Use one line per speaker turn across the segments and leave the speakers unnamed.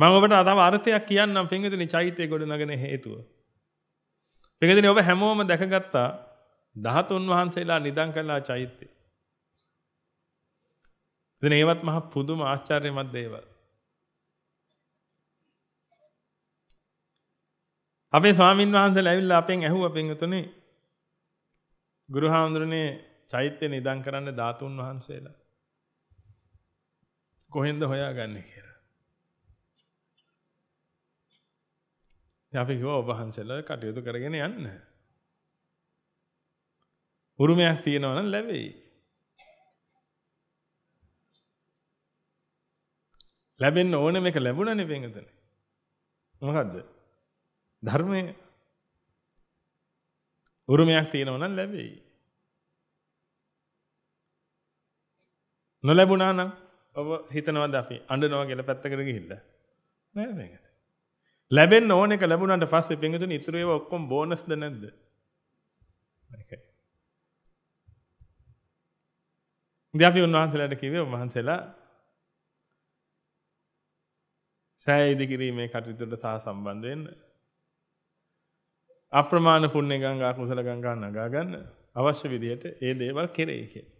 මඟවට අතම අර්ථයක් කියන්න පිඟතින චෛතය ගොඩනගෙන හේතුව. පිඟතින ඔබ හැමෝම දැකගත්තා දහතුන් වහන්සේලා නිදන් කලා චෛත්‍යය. දෙන ඒවත් මහ පුදුම ආශ්චර්යමත් දේවල්. අපේ ස්වාමීන් වහන්සේ ඇවිල්ලා අපෙන් ඇහුව පිංගතුනේ ගුරුහාමුදුරනේ චෛත්‍ය නිදන් කරන්න ධාතුන් වහන්සේලා කොහෙන්ද හොයාගන්නේ කියලා. අපි කිව්වා ඔබ වහන්සේලා කටයුතු කරගෙන යන්න. උරුමයක් තියෙනවා නම් ලැබෙයි. ලැබෙන්න ඕනේ මේක ලැබුණනේ වෙනතන. මොකද්ද? ධර්මය. උරුමයක් තියෙනවා නම් ලැබෙයි. නොලැබුණා නම් ඔබ හිතනවාද අපි අඬනවා කියලා පැත්තකට ගිහිල්ලා? නෑ මේකට. ලැබෙන් ඕනෙක ලැබුණට පස්සේ පිඟතුන ඉතුරුව ඔක්කොම බෝනස්ද නැද්ද දෙපි උන්වහන්සේලාට කිවේ උන්වහන්සේලා සෑ ඉදිකිරීමේ කටයුතුට සහ සම්බන්ධ වෙන්න අප්‍රමාණ පුණ්‍ය ගංගා කුසල ගංගා නගා ගන්න අවශ්‍ය විදිහට ඒ දේවල් කෙරෙයි කියලා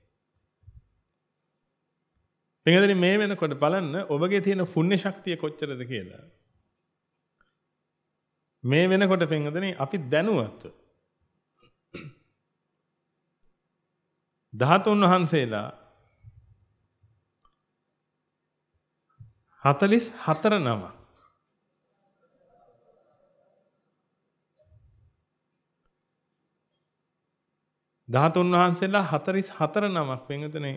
පිඟදරි මේ වෙනකොට බලන්න ඔබගේ තියෙන පුණ්‍ය ශක්තිය කොච්චරද කියලා මේ වෙනකොට පින්වදනි අපි දැනුවත් ධාතුන් වහන්සේලා 44 නම ධාතුන් වහන්සේලා 44 නමක් වෙනතනේ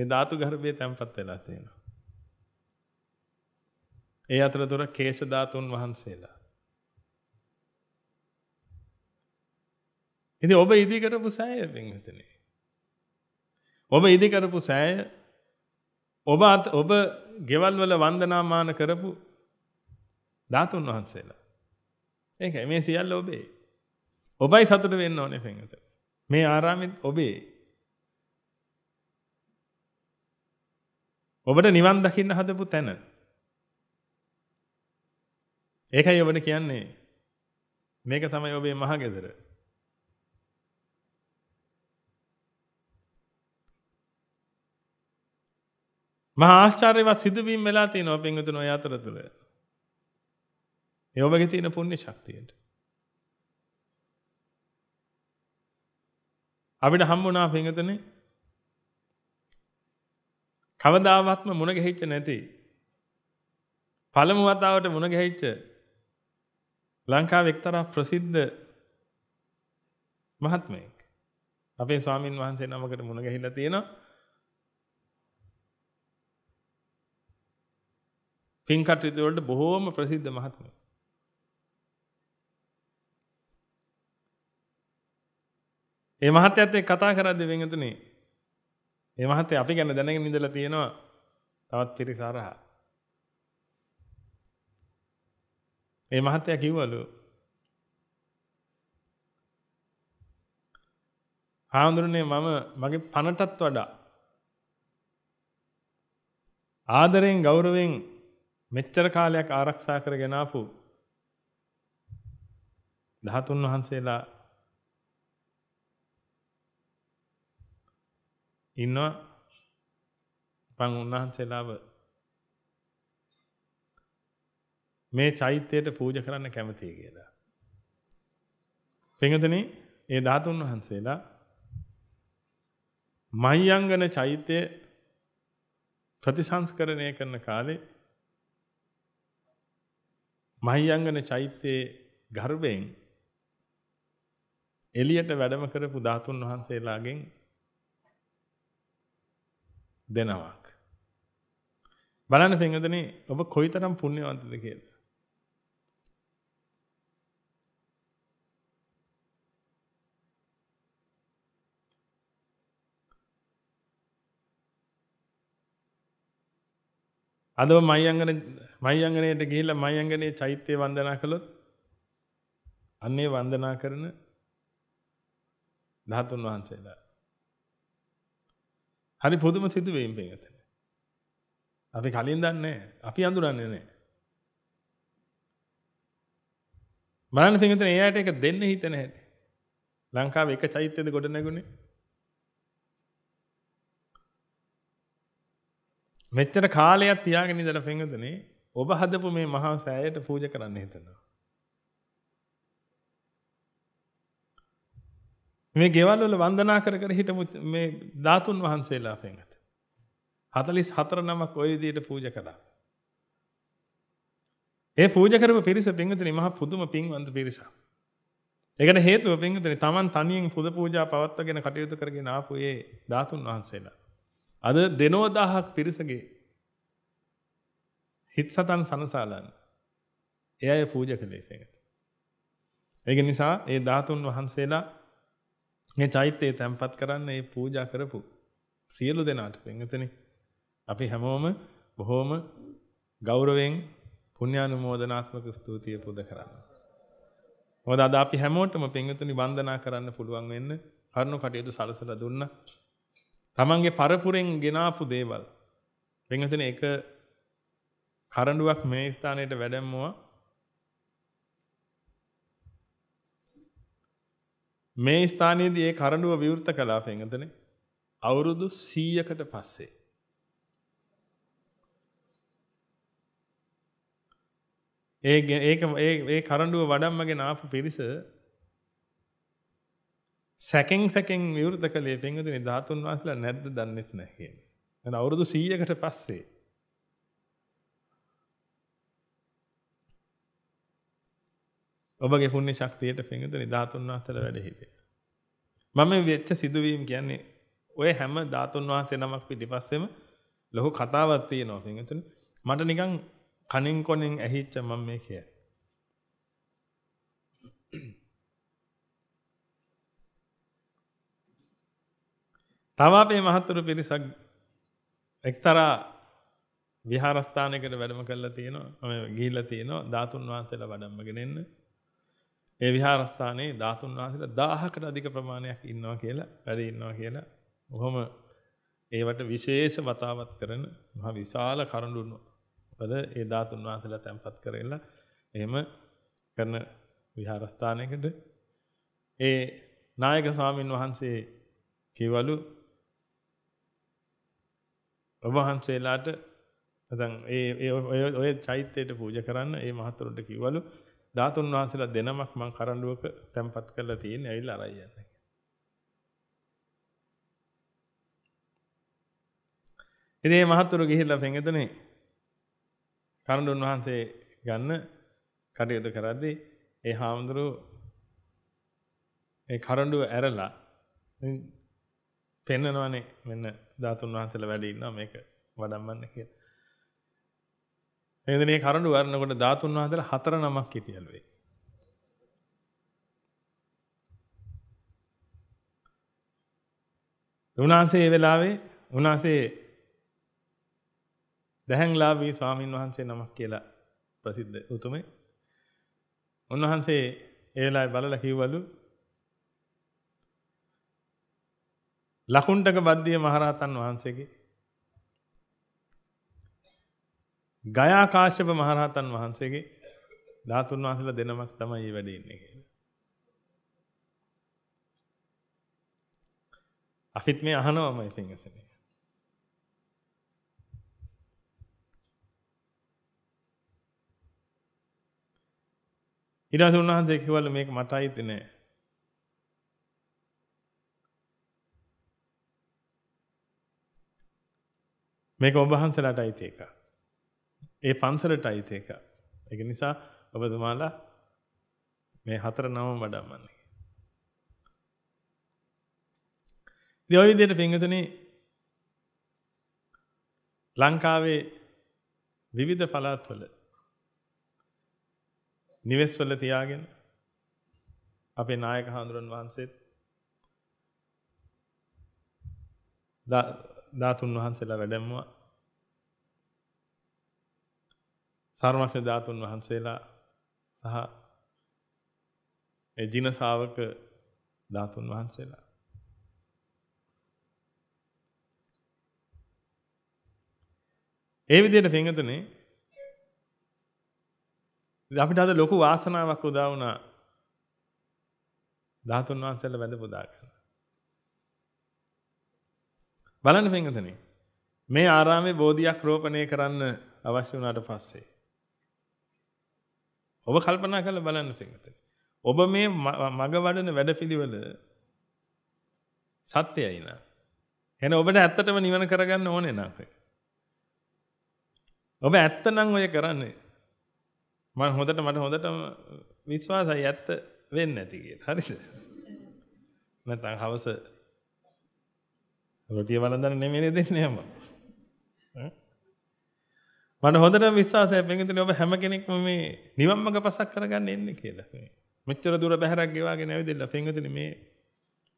ඒ ධාතු ගර්භයේ තැන්පත් වෙලා තියෙනවා. ඒ අතරතුර කේශ ධාතුන් වහන්සේලා ඉතින් ඔබ ඉදි කරපු සෑය පින්විතනේ. ඔබ ඉදි කරපු සෑය ඔබ ඔබ ගෙවල් වල වන්දනාමාන කරපු ධාතුන් වහන්සේලා. ඒක මේ සියල්ල ඔබේ. ඔබයි සතුට වෙන්න ඕනේ පින්විත. මේ ආරාමෙත් ඔබේ. ඔබට නිවන් දකින්න හදපු තැන. ඒකයි ඔබට කියන්නේ මේක තමයි ඔබේ මහගෙදර. මහා ආශ්චර්යවත් සිදුවීම් වෙලා තියෙනවා පින්වතුන් ඔය අතරතුර. ඒ ඔබගේ තියෙන පුණ්‍ය ශක්තියට. අපිට හම්බුණා පින්වතුනේ කවදාවත්ම මුණ ගැහිච්ච නැති පළමු වතාවට මුණ ගැහිච්ච ලංකාවේ එක්තරා ප්‍රසිද්ධ මහත්මයෙක් අපේ ස්වාමින් වහන්සේ නමකට මුණ ගැහිලා තියෙනවා පින්කටයුතුවලට බොහෝම ප්‍රසිද්ධ මහත්මය. ඒ මහත් ඇත්තේ කතා කරද්දි වෙනතුනේ ඒ මහත්තයා අපි ගැන දැනගෙන ඉඳලා තියෙනවා තවත් පිරිස අරහා. ඒ මහත්තයා කිව්වලු හාමුදුරනේ මම මගේ පණටත් වඩා ආදරයෙන් ගෞරවයෙන් මෙච්චර කාලයක් ආරක්ෂා කරගෙන ආපු ධාතුන් වහන්සේලා ඉන්නවා පන් උන්වහන්සේලාව මේ චෛත්‍යයට පූජ කරන්න කැමතිය කියලා. පෙඟතන ඒ ධාතුන් වහන්සේලා මයිංගන චෛත්‍යය ප්‍රතිසංස්කරණය කරන කාලේ මහියංගන චෛත්‍යයේ ගර්භයෙන් එළියට වැඩම කරපු ධාතුන් වහන්සේලාගෙන් දෙනාවක්. බලන්න පින්වදනි ඔබ කොයිතරම් පුණ්‍යවන්තද කියලා. අදව මයිංගන මයංගණයට ගිහිල්ලා මයංගණයේ චෛත්‍ය වන්දනා කළොත් අන්නේ වන්දනා කරන ධාතුන් වහන්සේලා. හරි පුදුම සිදුවීම් මේකට. අපි කලින් දන්නේ අපි අඳුරන්නේ නැහැ. බලන්න පිටින් එයාට ඒක දෙන්න හිතන හැටි. ලංකාවේ එක චෛත්‍යද ගොඩ නැගුණේ. මෙච්චර කාලයක් තියාගෙන ඉඳලා පිටින් ඔබ හදපු මේ මහා සෑයට පූජ කරන්න හිතනවා. මේ ගෙවල් වල වන්දනා කර කර හිටපු මේ ධාතුන් වහන්සේලා පෙන්ගත. 44 නමක් ওই විදිහට පූජ කළා. ඒ පූජ කරපු පිරිස පින්විතනි මහා පුදුම පින්වන්ත පිරිසක්. ඒකට හේතුව පින්විතනි Taman තනියෙන් පුද පූජා පවත්වාගෙන කටයුතු කරගෙන ආපු ඒ ධාතුන් වහන්සේලා. අද දෙනෝ දහහක් පිරිසගේ හිත් සතන් සනසාලන්න. ඒ අය පූජ කළේ ඒකට. ඒක නිසා ඒ ධාතුන් වහන්සේලා මේ චෛත්‍යය තැන්පත් කරන්න ඒ පූජා කරපු සියලු දෙනාට පින්වතනි අපි හැමෝම බොහෝම ගෞරවයෙන් පුණ්‍යානුමෝදනාත්මක ස්තුතිය පුද කරන්න. මොකද අද අපි හැමෝටම පින්වතුනි වන්දනා කරන්න පුළුවන් වෙන්න කරුණු කටයුතු සලසලා දුන්නා. තමන්ගේ පරපුරෙන් ගෙනාපු දේවල්. පින්වතුනි එක කරඬුවක් මේ ස්ථානයට වැඩමවුවා. මේ ස්ථානයේදී ඒ කරඬුව විවෘත කළා පෙඟතනේ. අවුරුදු 100කට පස්සේ ඒ ඒක ඒ කරඬුව වඩම්මගෙන ආපු පිරිස සැකෙන් සැකෙන් විවෘත කළේ පෙන්වතුනි ධාතුන් වහන්සේලා නැද්ද දන්නේ නැහැ කියන්නේ. එහෙනම් අවුරුදු 100කට පස්සේ ඔබගේ පුුණ්‍ය ශක්තියට පිඟුතු නිධාතුන් අතර වැඩහිටේ. මම වෙච්ච සිදුවීම් කියන්නේ ඔය හැම ධාතුන් වහන්සේ නමක් පිටිපස්සෙම ලොහු කතාවක් තියෙනවා පිඟුතුනි. මට නිකන් කණින් කොණින් ඇහිච්ච මම මේ කිය. තව අපේ මහත්තුරු පිරිසක් එක්තරා විහාරස්ථානයකට වැඩම කරලා තියෙනවා. මම ගිහිල්ලා තියෙනවා ධාතුන් වහන්සේලා වඩම්මගෙන එන්න. ඒ විහාරස්ථානයේ ධාතුන් වහන්සේලා 1000කට අධික ප්‍රමාණයක් ඉන්නවා කියලා වැඩි ඉන්නවා කියලා ඔහොම ඒවට විශේෂ වතාවත් කරන මහ විශාල කරඬුන් වල ඒ ධාතුන් වහන්සේලා තැන්පත් කරලා එහෙම කරන විහාරස්ථානයකට ඒ නායක ස්වාමින් වහන්සේ කිවලු ඔබ වහන්සේලාට නැත්නම් ඒ ඔය චෛත්‍යයට පූජා කරන්න ඒ මහතුරුන්ට කිව්වලු ධාතුන් වහන්සේලා දෙනමක් මං කරඬුවක තැම්පත් කරලා තියෙන්නේ ඇවිල්ලා අරයි යන්නේ. ඉතින් මේ මහතුරු ගිහිල්ලා පෙඟෙතනේ කරඬුන් වහන්සේ ගන්න කටයුතු කරද්දී ඒ හාමුදුරු ඒ කරඬුව ඇරලා පෙන්නනවනේ මෙන්න ධාතුන් වහන්සේලා වැඩ ඉන්නවා මේක වඩම්මන්න කියලා. එහෙනම් මේ කරඬු වර්ණකොට ධාතුන් වහන්සේලා හතර නමක් හිටියලු ඒ. උන්වහන්සේ ඒ වෙලාවේ උන්වහන්සේ දහංලාවී ස්වාමින් වහන්සේ නමක් කියලා ප්‍රසිද්ධ උතුමේ. උන්වහන්සේ ඒ වෙලාවේ බලලා කිව්වලු ලකුණ්ඩක බද්දිය මහරහතන් වහන්සේගේ ගයාකාශ්‍යප මහරහතන් වහන්සේගේ ධාතුන් වහන්සේලා දෙනමක් තමයි මේ වැඩේ ඉන්නේ කියලා. අපිත් මේ අහනවාම ඉතින් ඇතනේ. ඊට පස්සේ උන්වහන්සේ කිව්වලු මේක මට අයිති නෑ. මේක ඔබ වහන්සේලාට අයිති එකක්. ඒ පන්සලට අයිති එක. ඒක නිසා ඔබතුමාලා මේ හතර නම වඩම්මන්නේ. ඉතින් ওই විදිහට පින්විතනේ ලංකාවේ විවිධ පළාත්වල නිවෙස්වල තියාගෙන අපේ නායක හඳුරන් වහන්සේත් ධාතුන් වහන්සේලා වැඩමවා සර්මක්ෂ ධාතුන් වහන්සේලා සහ ඒ ජින ශාවක ධාතුන් වහන්සේලා ඒ විදිහට පින්වතුනේ අපිට අද ලොකු වාසනාවක් උදා වුණා ධාතුන් වහන්සේලා වැඳ පුදා ගන්න. බලන්න පින්වතුනේ මේ ආරාමේ බෝධියක් රෝපණය කරන්න අවශ්‍ය වුණාට පස්සේ ඔබ කල්පනා කරලා බලන්න පිටත. ඔබ මේ මග වඩන වැඩපිළිවෙල සත්‍යයි නා. එහෙනම් ඔබට ඇත්තටම නිවන කරගන්න ඕනේ නා. ඔබ ඇත්තනම් ඔය කරන්නේ. මම හොඳට මට හොඳටම විශ්වාසයි ඇත්ත වෙන්නේ නැති කියලා. හරිද? නැත්නම් හවස රොටිය වළඳන්න නෙමෙයි දෙන්නේ හැම. මට හොඳට විශ්වාසය පෙන්ගතින ඔබ හැම කෙනෙක්ම මේ නිවම්මක පසක් කරගන්න එන්න කියලා මෙච්චර දුර බැහරක් ගෙවාගෙන ඇවිදෙල්ලා පෙන්ගතින මේ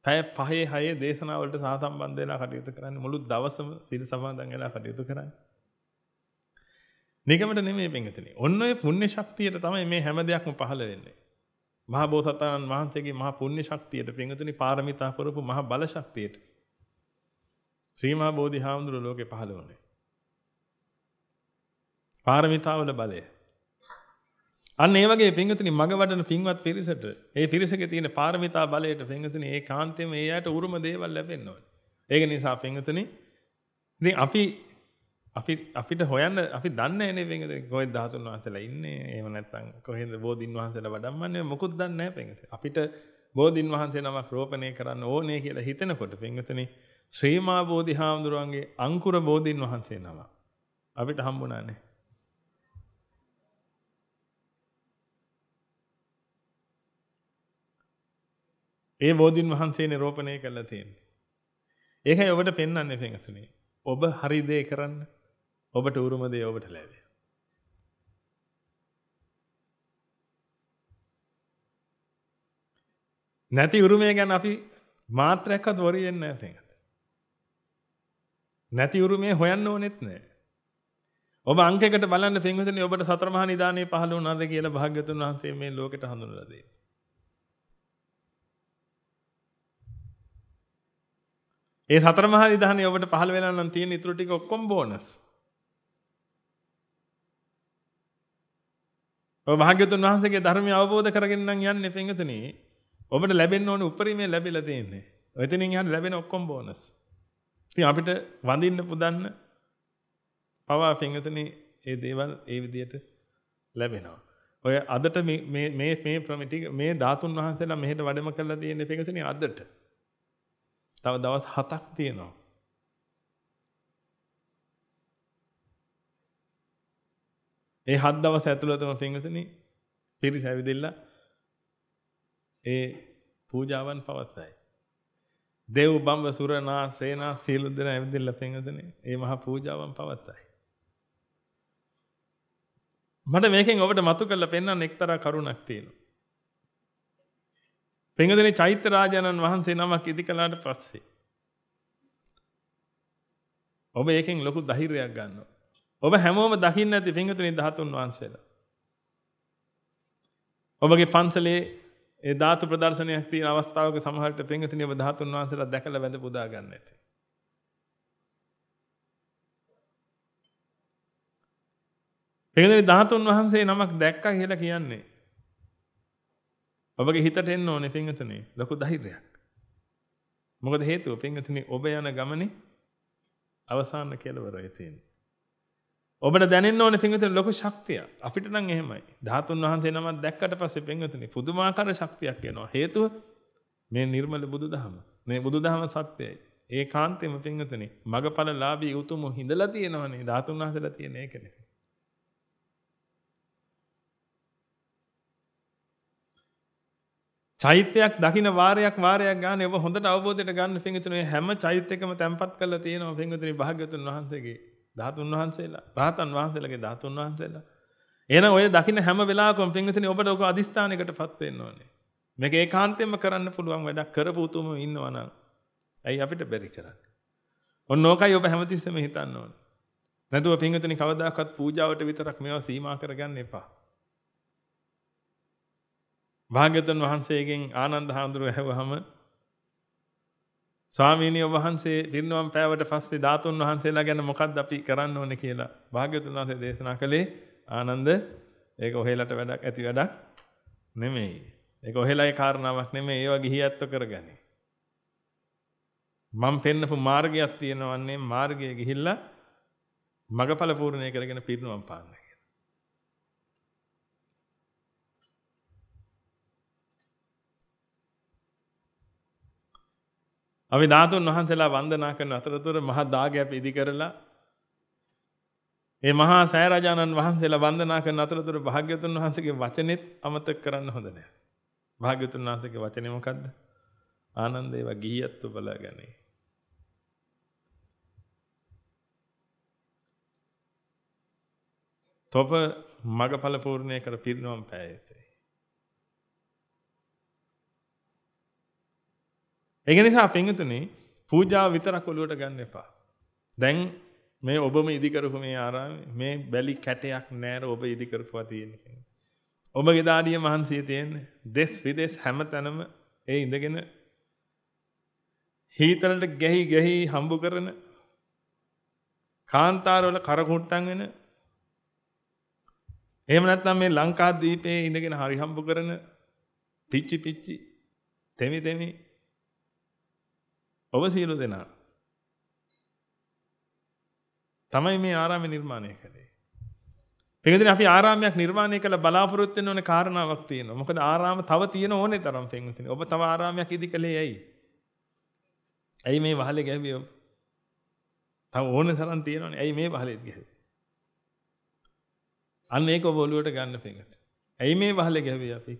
පැය පහේ හයේ දේශනාවලට සාසම්බන්ධ වෙලා කටයුතු කරන්න මුළු දවසම සිල් සමාදන් වෙලා කටයුතු කරන්න. නිකමට නෙමෙයි පෙන්ගතිනි. ඔන්න ඔය පුණ්‍ය ශක්තියට තමයි මේ හැම දෙයක්ම පහළ වෙන්නේ. මහා බෝසතාණන් වහන්සේගේ මහා පුණ්‍ය ශක්තියට පෙන්ගතිනි පාරමිතා පුරපු මහා බල ශක්තියට ශ්‍රී මහා බෝධි හාමුදුරුවෝ ලෝකේ පහළ වුණේ. පාරමිතාවල බලය. අන්න ඒ වගේ පින්වතුනි මග වඩන පින්වත් පිරිසට ඒ පිරිසකේ තියෙන පාරමිතා බලයට පින්වතුනි ඒ කාන්තේම ඒ යට උරුම දේවල් ලැබෙන්න ඕනේ. ඒක නිසා පින්වතුනි ඉතින් අපි අපි අපිට හොයන්න අපි දන්නේ නැහැ නේ පින්වතුනි කොහෙද ධාතුන් වහන්සේලා ඉන්නේ එහෙම නැත්නම් කොහෙද බෝධින් වහන්සේලා වඩම්මන්නේ මොකුත් දන්නේ නැහැ පින්වතුනි. අපිට බෝධින් වහන්සේ නමක් රෝපණය කරන්න ඕනේ කියලා හිතනකොට පින්වතුනි ශ්‍රීමා බෝධි හාමුදුරුවන්ගේ අංකුර බෝධින් වහන්සේ නම අපිට හම්බුණානේ. ඒ බෝධීන් වහන්සේ නිරෝපණය කළා තියෙන්නේ. ඒකයි ඔබට පෙන්වන්නේ පින්තුනේ. ඔබ හරි දේ කරන්න ඔබට උරුම දේ ඔබට ලැබේ. නැති උරුමය ගැන අපි මාත්‍රයක්වත් worry වෙන්නේ නැහැ පින්තුනේ. නැති උරුමය හොයන්න ඕනෙත් නැහැ. ඔබ අංකයකට බලන්න පින්තුනේ ඔබට සතර මහා නිදානේ පහළ වුණාද කියලා භාග්‍යතුන් වහන්සේ මේ ලෝකෙට හඳුන්වලා දෙන්නේ. ඒ සතර මහා නිධානය ඔබට පහළ වෙලා නම් තියෙන ඊටු ටික ඔක්කොම බෝනස්. ඔබ භාග්‍යතුන් වහන්සේගේ ධර්මය අවබෝධ කරගෙන නම් යන්නේ පින්විතනේ. ඔබට ලැබෙන්න ඕන උපරිමය ලැබිලා තියෙන්නේ. එතනින් යන ලැබෙන ඔක්කොම බෝනස්. ඉතින් අපිට වඳින්න පුදන්න පවා පින්විතනේ ඒ දේවල් ඒ විදියට ලැබෙනවා. ඔය අදට මේ මේ මේ ප්‍රමිතික මේ ධාතුන් වහන්සේලා මෙහෙට වැඩම කරලා තියෙන පින්විතනේ අදට තව දවස් හතක් තියෙනවා. ඒ හත් දවස් ඇතුළතම පින්වතුනි පිරිස ඇවිදilla ඒ පූජාවන් පවත්වයි. දේව් බඹ සුරනා සේනා සීල දෙන ඇවිදilla පින්වතුනි ඒ මහා පූජාවන් පවත්වයි. මට මේකෙන් ඔබට මතු කරලා පෙන්වන්න එක්තරා කරුණක් තියෙනවා. පෙඟදනේ චෛත්‍ය රාජානන් වහන්සේ නමක් ඉදි කළාට පස්සේ ඔබ ඒකෙන් ලොකු ධෛර්යයක් ගන්නවා. ඔබ හැමෝම දකින්න ඇති පිංගතුනි ධාතුන් වහන්සේලා. ඔබගේ පන්සලේ ඒ ධාතු ප්‍රදර්ශනයක් තියෙන අවස්ථාවක සමහරට පිංගතුනි ඔබ ධාතුන් වහන්සේලා දැකලා වැඳ පුදා ගන්න ඇති. පිංගතුනි ධාතුන් වහන්සේ නමක් දැක්කා කියලා කියන්නේ ඔබගේ හිතට එන්න ඕනේ පින්වතුනි ලොකු ධෛර්යයක්. මොකද හේතුව පින්වතුනි ඔබ යන ගමනේ අවසාන කෙලවරය තියෙන්නේ. ඔබට දැනෙන්න ඕනේ පින්වතුනි ලොකු ශක්තිය. අපිට නම් එහෙමයි. ධාතුන් වහන්සේ නමක් දැක්කට පස්සේ පින්වතුනි පුදුමාකාර ශක්තියක් එනවා. හේතුව මේ නිර්මල බුදුදහම. මේ බුදුදහම සත්‍යයි. ඒකාන්තයෙන්ම පින්වතුනි මගපල ලාභී උතුමෝ හිඳලා තියෙනවනේ ධාතුන් වහන්සේලා තියෙන එකනේ. චෛත්‍යයක් දකින වාරයක් වාරයක් ගන්න ඔබ හොඳට අවබෝධයට ගන්න පිංගුතුනේ හැම චෛත්‍යයකම තැම්පත් කරලා තියෙනවා පිංගුතුනේ භාග්‍යතුන් වහන්සේගේ ධාතුන් වහන්සේලා රාතන් වහන්සේලාගේ ධාතුන් වහන්සේලා එහෙනම් ඔය දකින හැම වෙලාවකම පිංගුතුනේ ඔබට ඔක අදිස්ථානයකටපත් වෙන්න ඕනේ මේක ඒකාන්තයෙන්ම කරන්න පුළුවන් වැඩක් කරපු උතුම ඉන්නවා නම් ඇයි අපිට බැරි කරන්නේ ඔන්න ඕකයි ඔබ හැමතිස්සෙම හිතන්න ඕනේ නැතුව පිංගුතුනේ කවදාකවත් පූජාවට විතරක් මේවා සීමා කරගන්න එපා භාග්‍යතුන් වහන්සේගෙන් ආනන්ද හාමුදුරුවෝ ඇහුවහම ස්වාමීනි ඔබ වහන්සේ පිරිනවම් පෑවට පස්සේ ධාතුන් වහන්සේලා ගැන මොකද්ද අපි කරන්න ඕනේ කියලා භාග්‍යතුන් වහන්සේ දේශනා කළේ ආනන්ද ඒක ඔහෙලට වැඩක් ඇති වැඩක් නෙමෙයි. ඒක ඔහෙලයි කාරණාවක් නෙමෙයි. ඒවා ගිහියත්ව කරගන්නේ. මම පෙන්නපු මාර්ගයක් තියෙනවන්නේ මාර්ගය ගිහිල්ලා මගඵල පූර්ණේ කරගෙන පිරිනවම් පාන්නේ. අපි ධාතුන් වහන්සේලා වන්දනා කරන අතරතුර මහා දාගැප් ඉදි කරලා මේ මහා සෑරජානන් වහන්සේලා වන්දනා කරන අතරතුර භාග්‍යතුන් වහන්සේගේ වචනේත් අමතක කරන්න හොඳ නැහැ. භාග්‍යතුන් වහන්සේගේ වචනේ මොකද්ද? ආනන්දේව ගිහියත් උපලා ගනේ. තොප මගඵල පූර්ණය කර පිරිනොම් පෑයතේ. ඒක නිසා පින්තුනේ පූජාව විතරක් ඔලුවට ගන්න එපා. දැන් මේ ඔබම ඉදිකරපු මේ ආරාමේ මේ බැලි කැටයක් නෑර ඔබ ඉදිකරපුවා තියෙන්නේ. ඔබගේ දාඩිය මහන්සිය තියෙන්නේ. දෙස් විදේශ හැමතැනම ඒ ඉඳගෙන හීතලට ගැහි ගැහි හම්බ කරන කාන්තාරවල කරකුට්ටන් වෙන එහෙම නැත්නම් මේ ලංකාද්වීපයේ ඉඳගෙන හරි හම්බ කරන පිච්චි පිච්චි තෙමි තෙමි ඔබ සියලු දෙනා තමයි මේ ආරාමය නිර්මාණය කළේ. පින්වතුනි අපි ආරාමයක් නිර්මාණය කළ බලාපොරොත්තු වෙන ඕන කාරණාවක් තියෙනවා. මොකද ආරාම තව තියෙන ඕනේ තරම් පින්වතුනි. ඔබ තව ආරාමයක් ඉදිකලේ ඇයි? ඇයි මේ වහලේ ගැහුවේ ඔබ? තව ඕනේ තරම් තියෙනවනේ. ඇයි මේ වහලෙත් ගැහුවේ? අන්න ඒක ඔබ ඔළුවට ගන්න පින්වතුනි. ඇයි මේ වහලේ ගැහුවේ අපි?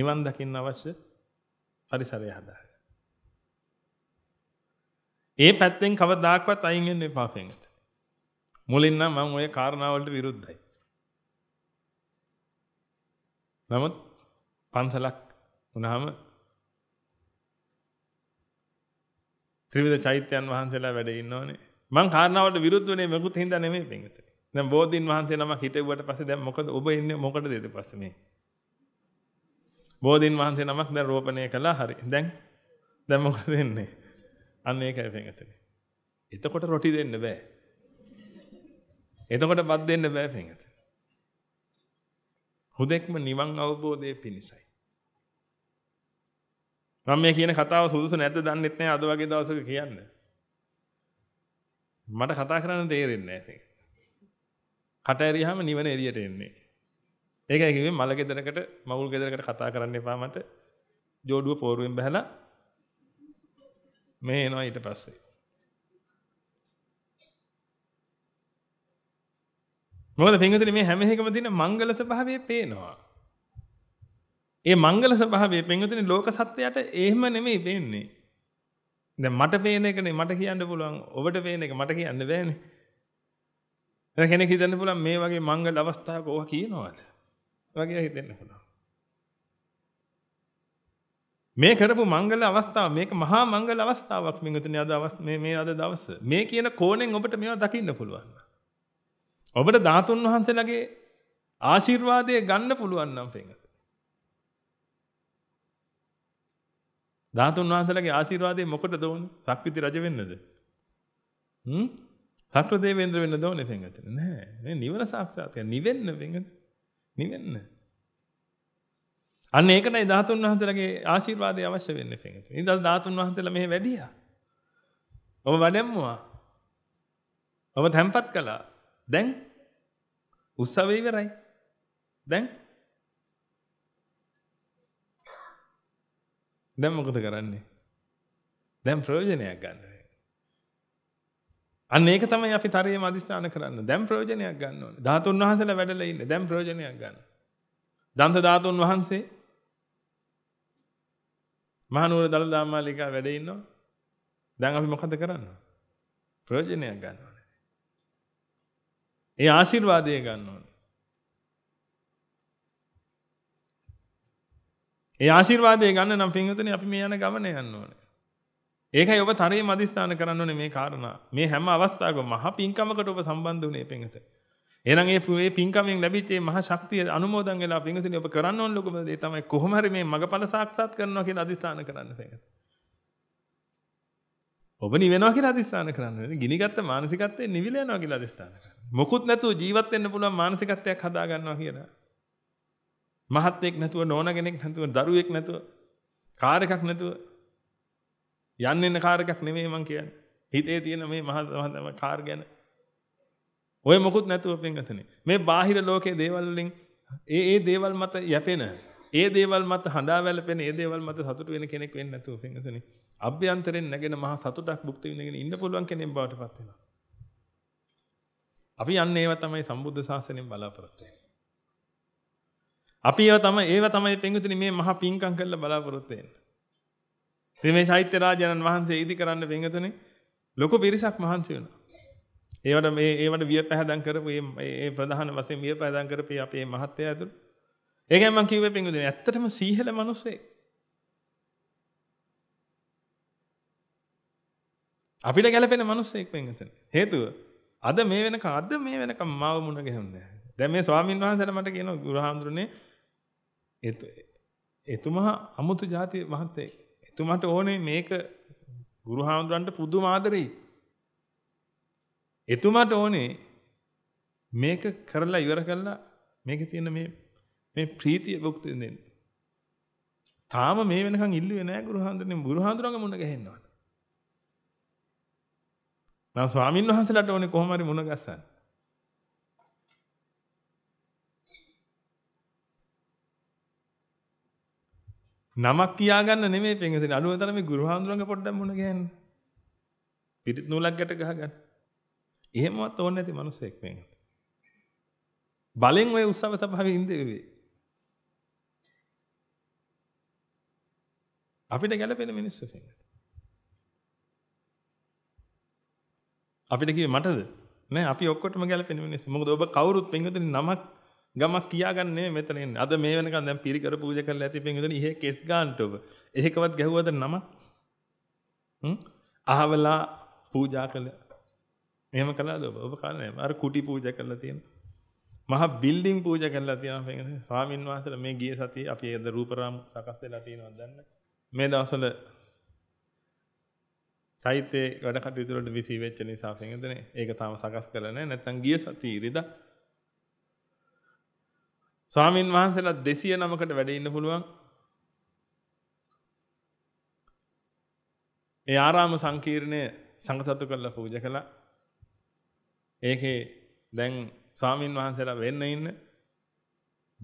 නිවන් දකින්න අවශ්‍ය පරිසරය හදාගන්න. ඒ පැත්තෙන් කවදාක්වත් අයින් වෙන්න එපා පෙඟට. මුලින්ම මම ওই කාරණාවලට විරුද්ධයි. නමුත් පන්සලක් වුණාම ත්‍රිවිධ චෛත්‍යයන් වහන්සේලා වැඩ ඉන්නෝනේ. මං කාරණාවට විරුද්ධ වෙන්නේ මොකුත් හින්දා නෙමෙයි පෙඟට. දැන් බෝධින් වහන්සේ නමක් හිටෙව්වට පස්සේ දැන් මොකද ඔබ ඉන්නේ මොකටද ඊට පස්සේ මේ? බෝධින් වහන්සේ නමක් දැන් රෝපණය කළා හරි. දැන් දැන් මොකද වෙන්නේ? අන්න ඒකයි පින්වතුනි. එතකොට රොටි දෙන්න බෑ. එතකොට බත් දෙන්න බෑ පින්වතුනි. හුදෙක්ම නිවන් අවබෝධයේ පිණිසයි. මම මේ කියන කතාව සුදුසු නැද්ද දන්නෙත් නෑ අද වගේ දවසක කියන්න. මට කතා කරන්න තේරෙන්නේ නෑ. කට ඇරියාම නිවන එළියට එන්නේ. ඒකයි කිව්වේ මල ගෙදරකට මවුල් ගෙදරකට කතා කරන්න එපා මට. ජෝඩුව පෝරුවෙන් බහැලා මේ එනවා ඊට පස්සේ. මොකද පින්වතුනි මේ හැම එකම තියෙන මංගල ස්වභාවය පේනවා. ඒ මංගල ස්වභාවය පින්වතුනි ලෝක සත්‍යයට එහෙම නෙමෙයි වෙන්නේ. දැන් මට පේන එකනේ මට කියන්න පුළුවන්. ඔබට පේන එක මට කියන්න බෑනේ. දැන් කෙනෙක් හිතන්න පුළුවන් මේ වගේ මංගල අවස්ථාවක ඕවා කියනවාද? වගේ හිතෙන්න පුළුවන්. මේ කරපු මංගල අවස්ථාව මේක මහා මංගල අවස්ථාවක් මින්තුනේ අද අවස් මේ මේ අද දවස. මේ කියන කෝණයෙන් ඔබට මේවා දකින්න පුළුවන්. ඔබට ධාතුන් වහන්සේලාගේ ආශිර්වාදය ගන්න පුළුවන් නම් පින්තුනේ. ධාතුන් වහන්සේලාගේ ආශිර්වාදය මොකටද ඕනේ? සක්විති රජ වෙන්නද? හ්ම්? සක්‍ර දෙවේන්ද්‍ර වෙන්න ඕනේ පින්තුනේ. නෑ. මේ නිවන සාක්ෂාත් කර නිවෙන්න පින්තුනේ. නිවෙන්න. අන්න ඒකටයි ධාතුන් වහන්සේලාගේ ආශිර්වාදය අවශ්‍ය වෙන්නේ පිටින්. ඉතින් ධාතුන් වහන්සේලා මෙහෙ වැඩියා. ඔබ වැඩමුවා. ඔබ තැම්පත් කළා. දැන් උත්සවය ඉවරයි. දැන් දැන් මොකද කරන්නේ? දැන් ප්‍රයෝජනයක් ගන්න. අන්න ඒක තමයි අපි තරයේම අදිස්ථාන කරන්න. දැන් ප්‍රයෝජනයක් ගන්න ඕනේ. ධාතුන් වහන්සේලා වැඩලා ඉන්නේ. දැන් ප්‍රයෝජනයක් ගන්න. දන්ත ධාතුන් වහන්සේ මහනුවර දළදා අම්මාලිකා වැඩ ඉන්නවා. දැන් අපි මොකද කරන්නේ? ප්‍රයෝජනයක් ගන්න ඕනේ. ඒ ආශිර්වාදය ගන්න ඕනේ. ඒ ආශිර්වාදය ගන්න නම් පින්විතනේ අපි මේ යන ගමන යන්න ඕනේ. ඒකයි ඔබ තරයේ මදිස්ථාන කරන්න ඕනේ මේ කාරණා. මේ හැම අවස්ථාවකම මහ පින්කමකට ඔබ සම්බන්ධ වුණේ පින්විතනේ. එහෙනම් මේ මේ පින්කමෙන් ලැබිච්ච මේ මහා ශක්තිය අනුමෝදන් වෙලා පින්විතනේ ඔබ කරන්න ඕන ලොකම දේ තමයි කොහොම හරි මේ මගපල සාක්ෂාත් කරනවා කියලා අදිස්ථාන කරන්න පින්විත. ඔබ නිවෙනවා කියලා අදිස්ථාන කරන්න. ගිනිගත්ත මානසිකත්වයෙන් නිවිල යනවා කියලා අදිස්ථාන කරන්න. මොකුත් නැතුව ජීවත් වෙන්න පුළුවන් මානසිකත්වයක් හදා ගන්නවා කියලා. මහත්ෙක් නැතුව නෝන කෙනෙක් නැතුව දරුවෙක් නැතුව කාර් එකක් නැතුව යන්න එන කාර් එකක් නෙමෙයි මං කියන්නේ. හිතේ තියෙන මේ මහා කාර් ගැන ඔය මොකුත් නැතුව පින්වතුනි. මේ බාහිර ලෝකයේ දේවල් වලින් ඒ ඒ දේවල් මත යැපෙන, ඒ දේවල් මත හඬා වැළපෙන, ඒ දේවල් මත සතුට වෙන කෙනෙක් වෙන්න නැතුව පින්වතුනි. අභ්‍යන්තරෙන් නැගෙන මහා සතුටක් භුක්ති විඳගෙන ඉන්න පුළුවන් කෙනෙක් බවට පත් වෙනවා. අපි යන්නේ ඒව තමයි සම්බුද්ධ ශාසනයෙන් බලාපොරොත්තු වෙන්නේ. අපි ඒව තමයි ඒව තමයි පින්වතුනි මේ මහා පින්කම් කරලා බලාපොරොත්තු වෙන්නේ. ඉතින් මේ චෛත්‍ය රාජානන් වහන්සේ ඉදි කරන්න පින්වතුනි ලොකු පිරිසක් මහන්සි වෙනවා. ඒවට මේ ඒවට විය පැහැදම් කරපු මේ ඒ ප්‍රධාන වශයෙන් විය පැහැදම් කරපු අපේ මහත්ය ඇතුළු. ඒකෙන් මම කිව්වේ පින්වුදනේ ඇත්තටම සීහල මිනිස්සේ. අපිට ගැලපෙන මිනිස්සෙක් වෙන් එතන. හේතුව අද මේ වෙනකම් අද මේ වෙනකම් මාව මුණ ගැහුන්නේ. දැන් මේ ස්වාමීන් වහන්සේලා මට කියනවා ගුරුහාමුදුරනේ එතුමා අමුතු જાති මහත්තයෙක්. එතුමාට ඕනේ මේක ගුරුහාමුදුරන්ට පුදුම ආදරෙයි. එතුමාට ඕනේ මේක කරලා ඉවර කළා මේකේ තියෙන මේ මේ ප්‍රීතිය භුක්ති විඳින්න. තාම මේ වෙනකන් ඉල්ලුවේ නෑ ගුරුහාඳුනේ ගුරුහාඳුරංග මුණ ගැහෙන්නවද? නම් ස්වාමීන් වහන්සේලාට ඕනේ කොහොම හරි මුණ ගැස්සන්න. නමක් කියාගන්න නෙමෙයි පින්විතනේ අලුතෙන් මේ ගුරුහාඳුරංග පොඩ්ඩක් මුණ ගැහෙන්න. පිටිත් නූලක් ගැට ගහගන්න. එහෙමත් ඕන්න ඇති මනුස්සෙක් මේකට. බලෙන් ඔය උත්සව සභාවේ ඉඳෙවි. අපිට ගැළපෙන මිනිස්සු වෙන්න. අපිට කිව්වේ මටද? නෑ අපි ඔක්කොටම ගැළපෙන මිනිස්සු. මොකද ඔබ කවුරුත් පින්වතුනි නමක් ගමක් කියාගන්න නෙමෙයි මෙතන එන්නේ. අද මේ වෙනකන් දැන් පිරිකර පූජා කරලා ඇති පින්වතුනි ඉහි කෙස් ගන්නට ඔබ. එහෙකවත් ගැහුවද නමක්? හ්ම්? අහවලා පූජා කළා. එහෙම කළාද ඔබ? ඔබ කන්නේ අර කුටි පූජා කරලා තියෙනවා. මහා බිල්ඩින් පූජා කරලා තියෙනවා මේකනේ. ස්වාමින් වහන්සේලා මේ ගිය සතියේ අපි අද රූපරාම සකස් වෙලා තියෙනවා දන්න. මේ දවස්වල සාහිත්‍ය වැඩ කටයුතු වලට විසි වෙච්ච නිසා පෙන්දනේ. ඒක තාම සකස් කරලා නැහැ. නැත්තම් ගිය සතියේ ඉරිදා ස්වාමින් වහන්සේලා 209කට වැඩ ඉන්න පුළුවන්. ඒ ආරාම සංකීර්ණය සංඝ සතු කරලා පූජා කළා. ඒකේ දැන් ස්වාමින් වහන්සේලා වෙන්න ඉන්න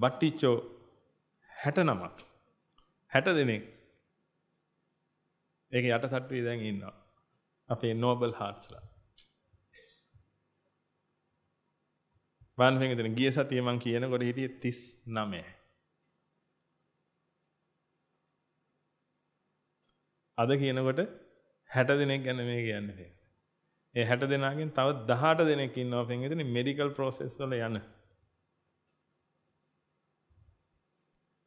බට්ටිච්චෝ 69ක් 60 දෙනෙක් ඒක යටසට්ටුවේ දැන් ඉන්නවා අපේ නෝබල් හાર્ට්ස්ලා මන් පිංගුතුනි ගිය සතියේ මං කියනකොට හිටියේ 39. අද කියනකොට 60 දිනක් ගැන මේ කියන්නේ. ඒ හැට දෙනාගෙන් තවත් දහට දෙනෙක් ඉන්නවා පෙන්විතනේ මෙඩිකල් ප්‍රොසෙස් වල යන.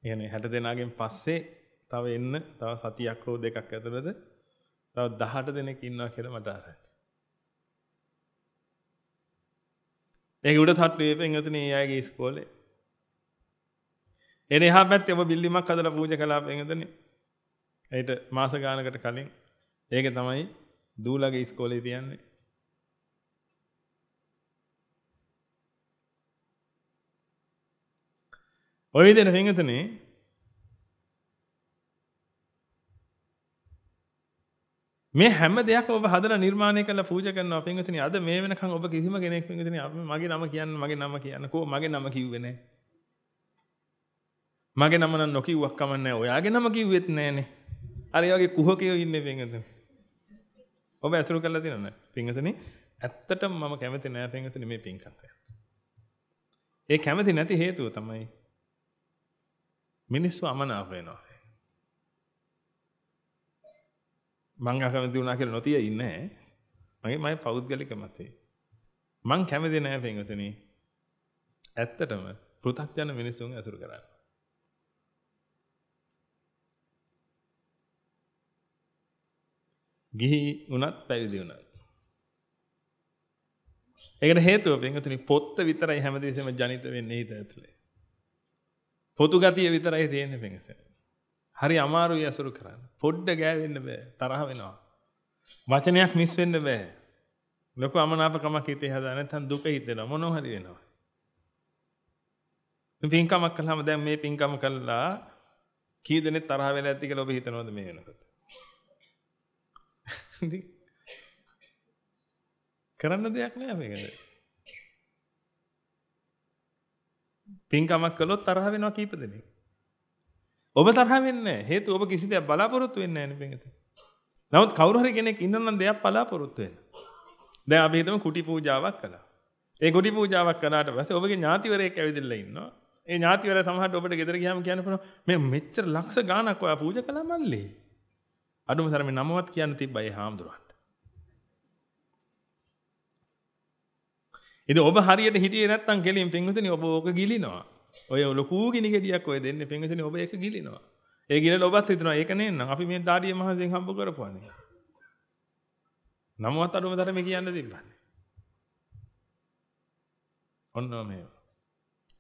يعني හැට දෙනාගෙන් පස්සේ තව එන්න තව සතියක් හෝ දෙකක් ඇතුළත තව දහට දෙනෙක් ඉන්නවා කියලා මට ආරංචි. ඒක උඩ තට්ටුවේ පෙන්විතනේ ඒ අයගේ ඉස්කෝලේ. එන එහා පැත්තේ ඔබ බිල්ඩින්ගක් හදලා පූජා කළා පෙන්විතනේ. ඒට මාස ගානකට කලින් ඒක තමයි දූලගේ ඉස්කෝලේ තියන්නේ ඔය විදිහට පින්වතුනි මේ හැම දෙයක් ඔබ හදලා නිර්මාණය කරලා පූජා කරනවා පින්වතුනි අද මේ වෙනකන් ඔබ කිසිම කෙනෙක් පින්වතුනි මගේ නම කියන්න මගේ නම කියන්න කෝ මගේ නම කිව්වේ නැහැ මගේ නම නම් නොකිව්වක් කමන්නේ ඔයාගේ නම කිව්වෙත් නෑනේ අර ඒ වගේ කුහකයෝ ඉන්නේ පින්වතුනි ඔබ ඇතුළු කරලා තියෙනවද පින්වතුනි ඇත්තටම මම කැමති නෑ පින්වතුනි මේ පින්කම් කරන්න ඒ කැමති නැති හේතුව තමයි මිනිස්සු අමනාප වෙනවා. මං අකමැති වුණා කියලා නොතිය ඉන්නේ මගේ මගේ පෞද්ගලික මතේ. මං කැමති නෑ පින්වතුනි. ඇත්තටම පෘථග්ජන මිනිසුන් ඇසුරු කරන්න. ගිහි වුණත් පැවිදි වුණත්. ඒකට හේතුව පින්වතුනි පොත්ත විතරයි හැමදේසෙම ජනිත වෙන්නේ හිත ඇතුලේ. පොතු ගතිය විතරයි තියෙන්නේ පිංගස. හරි අමාරුයි අසුරු කරන්න. පොඩ්ඩ ගෑවෙන්න බෑ. තරහ වෙනවා. වචනයක් මිස් වෙන්න බෑ. ලොකු අමනාපකමක් හිතේ හදා නැත්නම් දුක හිතෙනවා. මොනෝ හරි වෙනවා. පිංකමක් කළාම දැන් මේ පිංකම කළා කී දෙනෙක් තරහ වෙලා ඇති කියලා ඔබ හිතනවද මේ වෙනකොට? කරන්න දෙයක් නෑ මේකට. පින්කමක් කළොත් තරහ වෙනවා කීප දෙනෙක්. ඔබ තරහ වෙන්නේ හේතු ඔබ කිසි දෙයක් බලාපොරොත්තු වෙන්නේ නැහැ නේ නමුත් කවුරු හරි කෙනෙක් ඉන්නනම් දෙයක් බලාපොරොත්තු වෙන. දැන් අපි හිතමු කුටි පූජාවක් කළා. ඒ කුටි පූජාවක් කළාට පස්සේ ඔබගේ ඥාතිවරයෙක් ඇවිදලා ඉන්නවා. ඒ ඥාතිවරයා සමහරට ඔබට ගෙදර ගියාම කියන්න පුළුවන් මේ මෙච්චර ලක්ෂ ගාණක් ඔයා පූජා කළා මල්ලේ. අඩුම තරමේ නමවත් කියන්න තිබ්බයි හාමුදුරුවෝ. ඉතින් ඔබ හරියට හිටියේ නැත්නම් කෙලින් පින්විතනේ ඔබ ඕක ගිලිනවා. ඔය ලොකු ගිනි ගෙඩියක් ඔය දෙන්නේ පින්විතනේ ඔබ ඒක ගිලිනවා. ඒ ගිලල ඔබත් හිතනවා ඒක නේනම් අපි මේ දාඩිය මහසෙන් හම්බ කරපුවානේ. නමුවත් අඩුම තරමේ කියන්න තිබ්බන්නේ. ඔන්න මේ.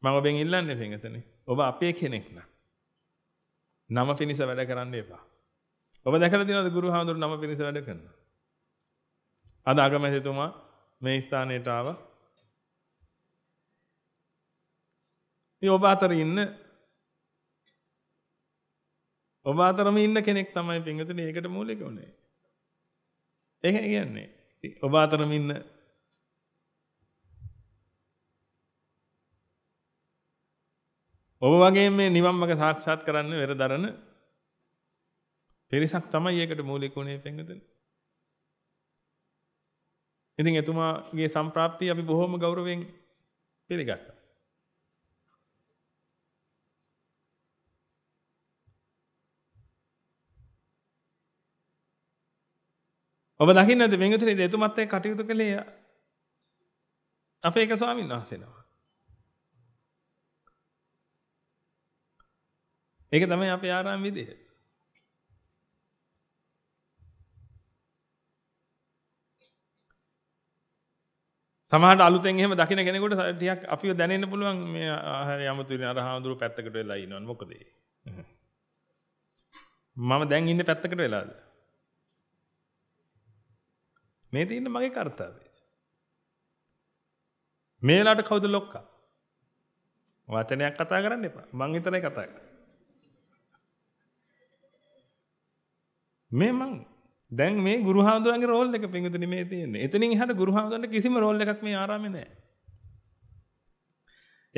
මම ඔබෙන් ඉල්ලන්නේ පින්විතනේ. ඔබ අපේ කෙනෙක් නම් නම පිණිස වැඩ කරන්න එපා. ඔබ දැකලා තියෙනවද ගුරු හාමුදුරු නම පිණිස වැඩ කරනවා? අද අගමැතිතුමා මේ ස්ථානයට ආවා. ඉතින් ඔබ අතර ඉන්න ඔබ අතරම ඉන්න කෙනෙක් තමයි පින්විතනේ ඒකට මූලික උනේ. ඒක කියන්නේ ඔබ අතරම ඉන්න ඔබ වගේ මේ නිවන් මඟ සාක්ෂාත් කරන්න වෙරදරන පිරිසක් තමයි ඒකට මූලික උනේ පින්විතනේ. ඉතින් එතුමාගේ සම්ප්‍රාප්තිය අපි බොහොම ගෞරවයෙන් පිළිගත්තා. ඔබ දකින්නද මෙංගතුනි දෙතුමත් එක්ක කටයුතු කළේ අපේ එක ස්වාමීන් වහන්සේනවා. ඒක තමයි අපේ ආරාම විදිය. සමහරට අලුතෙන් එහෙම දකින්න කෙනෙකුට ටිකක් අපිව දැනෙන්න පුළුවන් මේ හරි අමුතුනේ අර හාමුදුරුවෝ පැත්තකට වෙලා ඉන්නවනේ මොකද ඒ මම දැන් ඉන්නේ පැත්තකට වෙලාද මේ තියෙන මගේ කාර්යය. මේලාට කවුද ලොක්කා? වචනයක් කතා කරන්න එපා. මං විතරයි කතා කරන්නේ. මේ මං දැන් මේ ගුරුහාඳුරන්ගේ රෝල් එක පිංගුතුනි මේ තියෙන්නේ. එතනින් එහාට ගුරුහාඳුරන්ට කිසිම රෝල් එකක් මේ ආරාමේ නැහැ.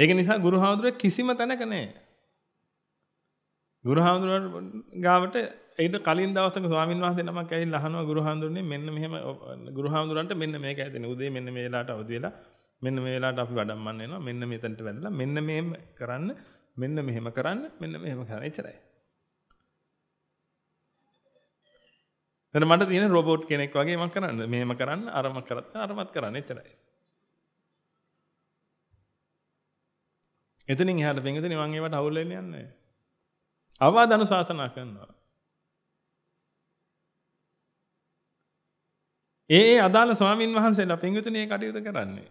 ඒක නිසා ගුරුහාඳුරේ කිසිම තැනක නැහැ. ගුරුහාඳුරන් ගාවට ඒට කලින් දවසක ස්වාමීන් වහන්සේ නමක් ඇවිල්ලා අහනවා ගුරුහාඳුරනේ මෙන්න මෙහෙම ගුරුහාඳුරන්ට මෙන්න මේක ඇදෙන උදේ මෙන්න මේ වෙලාවට අවදි වෙලා මෙන්න මේ වෙලාවට අපි වඩම්මන්න එනවා මෙන්න මෙතනට වැදලා මෙන්න මෙහෙම කරන්න මෙන්න මෙහෙම කරන්න මෙන්න මෙහෙම කරන්න එච්චරයි එතන මට තියෙන රොබෝට් කෙනෙක් වගේ මම කරන්න මෙහෙම කරන්න අරම කරත් අරමත් කරන්න එතරයි. එතනින් එහාට වෙන්නේ මම ඒවට අවුල් වෙන්නේ නැහැ. අවවාද අනුශාසනා කරනවා. ඒ ඒ අදාළ ස්වාමින් වහන්සේලා පින්විතුනේ කටයුතු කරන්නේ.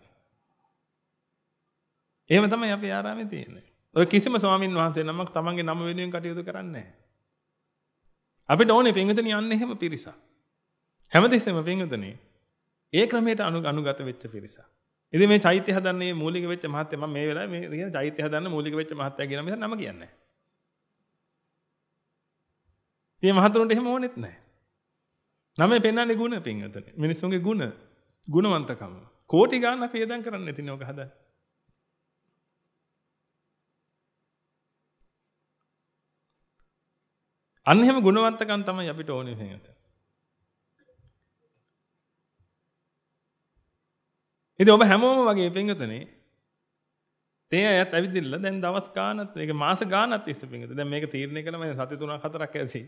එහෙම තමයි අපි ආරාමේ තියෙන්නේ. ඔය කිසිම ස්වාමින් වහන්සේ නමක් තමන්ගේ නම වෙනුවෙන් කටයුතු කරන්නේ නැහැ. අපිට ඕනේ පින්විතුනේ යන්න එහෙම පිරිසක්. හැමදෙස්සෙම පින්විතුනේ ඒ ක්‍රමයට අනුගත වෙච්ච පිරිසක්. ඉතින් මේ චෛත්‍ය හදන්නේ මූලික වෙච්ච මහත්ය මම මේ වෙලාවේ මේ කියන චෛත්‍ය හදන්න මූලික වෙච්ච මහත්ය කියලා මිස නම කියන්නේ නැහැ. ඉතින් මහතුරුන්ට එහෙම ඕනෙත් නැහැ. නම පෙන්න්න ගුණ පින්ගතන මිනිස්සුන්ගේ ගුණ ගුණවන්තකම කෝටි ගාන්න පේදන් කරන්න ඇති නොක හද අන්හෙම ගුණවන්තකන් තමයි අපිට ඕන හඟත ඉති ඔබ හැමෝම වගේ පින්ගතනේ ඒ ඇත් ඇවිදිල්ල දැන් දවස් ගානත් එක මාස ගානත් ඉස්ස පිගත දැ මේක තීරණය කළම සති තුනා කතරක් ඇසි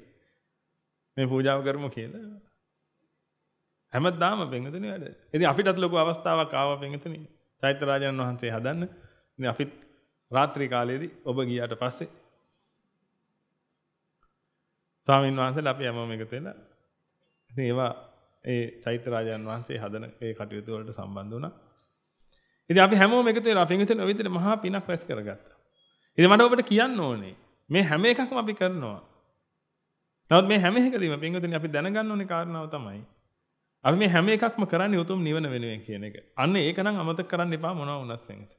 මේ පූජාව කරම කියලා හැමදාම පෙන්වතුනි වැඩ. ඉතින් අපිටත් ලොකු අවස්ථාවක් ආවා පෙන්වතුනි. චෛත්‍යරාජන් වහන්සේ හදන්න. ඉතින් අපිත් රාත්‍රී කාලයේදී ඔබ ගියාට පස්සේ ස්වාමීන් වහන්සේලා අපි හැමෝම එකතු වෙලා ඉතින් ඒවා ඒ චෛත්‍යරාජන් වහන්සේ හදන ඒ කටයුතු වලට සම්බන්ධ වුණා. ඉතින් අපි හැමෝම එකතු වෙලා පෙන්වතුනි ඔය විදිහට මහා පිනක් රැස් කරගත්තා. ඉතින් මට ඔබට කියන්න ඕනේ මේ හැම එකක්ම අපි කරනවා. නමුත් මේ හැම එකදීම පෙන්වතුනි අපි දැනගන්න ඕනේ කාරණාව තමයි අපි මේ හැම එකක්ම කරන්නේ උතුම් නිවන වෙනුවෙන් කියන එක. අන්න ඒක නම් අමතක කරන්න එපා මොනවා වුණත් වෙනකත්.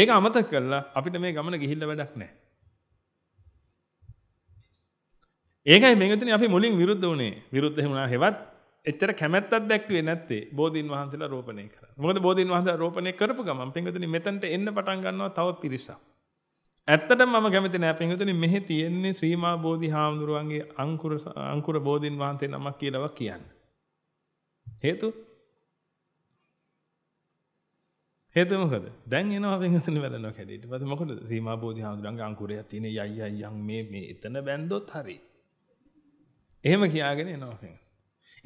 ඒක අමතක කළා අපිට මේ ගමන ගිහිල්ලා වැඩක් නැහැ. ඒකයි මේකෙන් අපි මුලින් විරුද්ධ වුණේ. විරුද්ධ වුණා හෙවත් එච්චර කැමැත්තක් දැක්ුවේ නැත්තේ බෝධීන් වහන්සේලා රෝපණය කරා. මොකද බෝධීන් වහන්සේලා රෝපණය කරපු ගමන් පින්විතනි මෙතනට එන්න පටන් ගන්නවා තව පිරිසක්. ඇත්තටම මම කැමති නෑ පින්විතනි මෙහි තියෙන්නේ ශ්‍රීමා බෝධි හාමුදුරුවන්ගේ අංකුර අංකුර බෝධීන් වහන්සේ නමක් කියලාවා කියන්නේ. හේතු හේතු මොකද? දැන් එනවා වෙනතුනේ වැළනවා කැඩේට. මොකද මොකද සීමා බෝධි හාමුදුරන්ගේ අංකුරය තියෙන යයි යයි යන් මේ මේ එතන බැන්දොත් හරි. එහෙම කියාගෙන එනවා වෙන.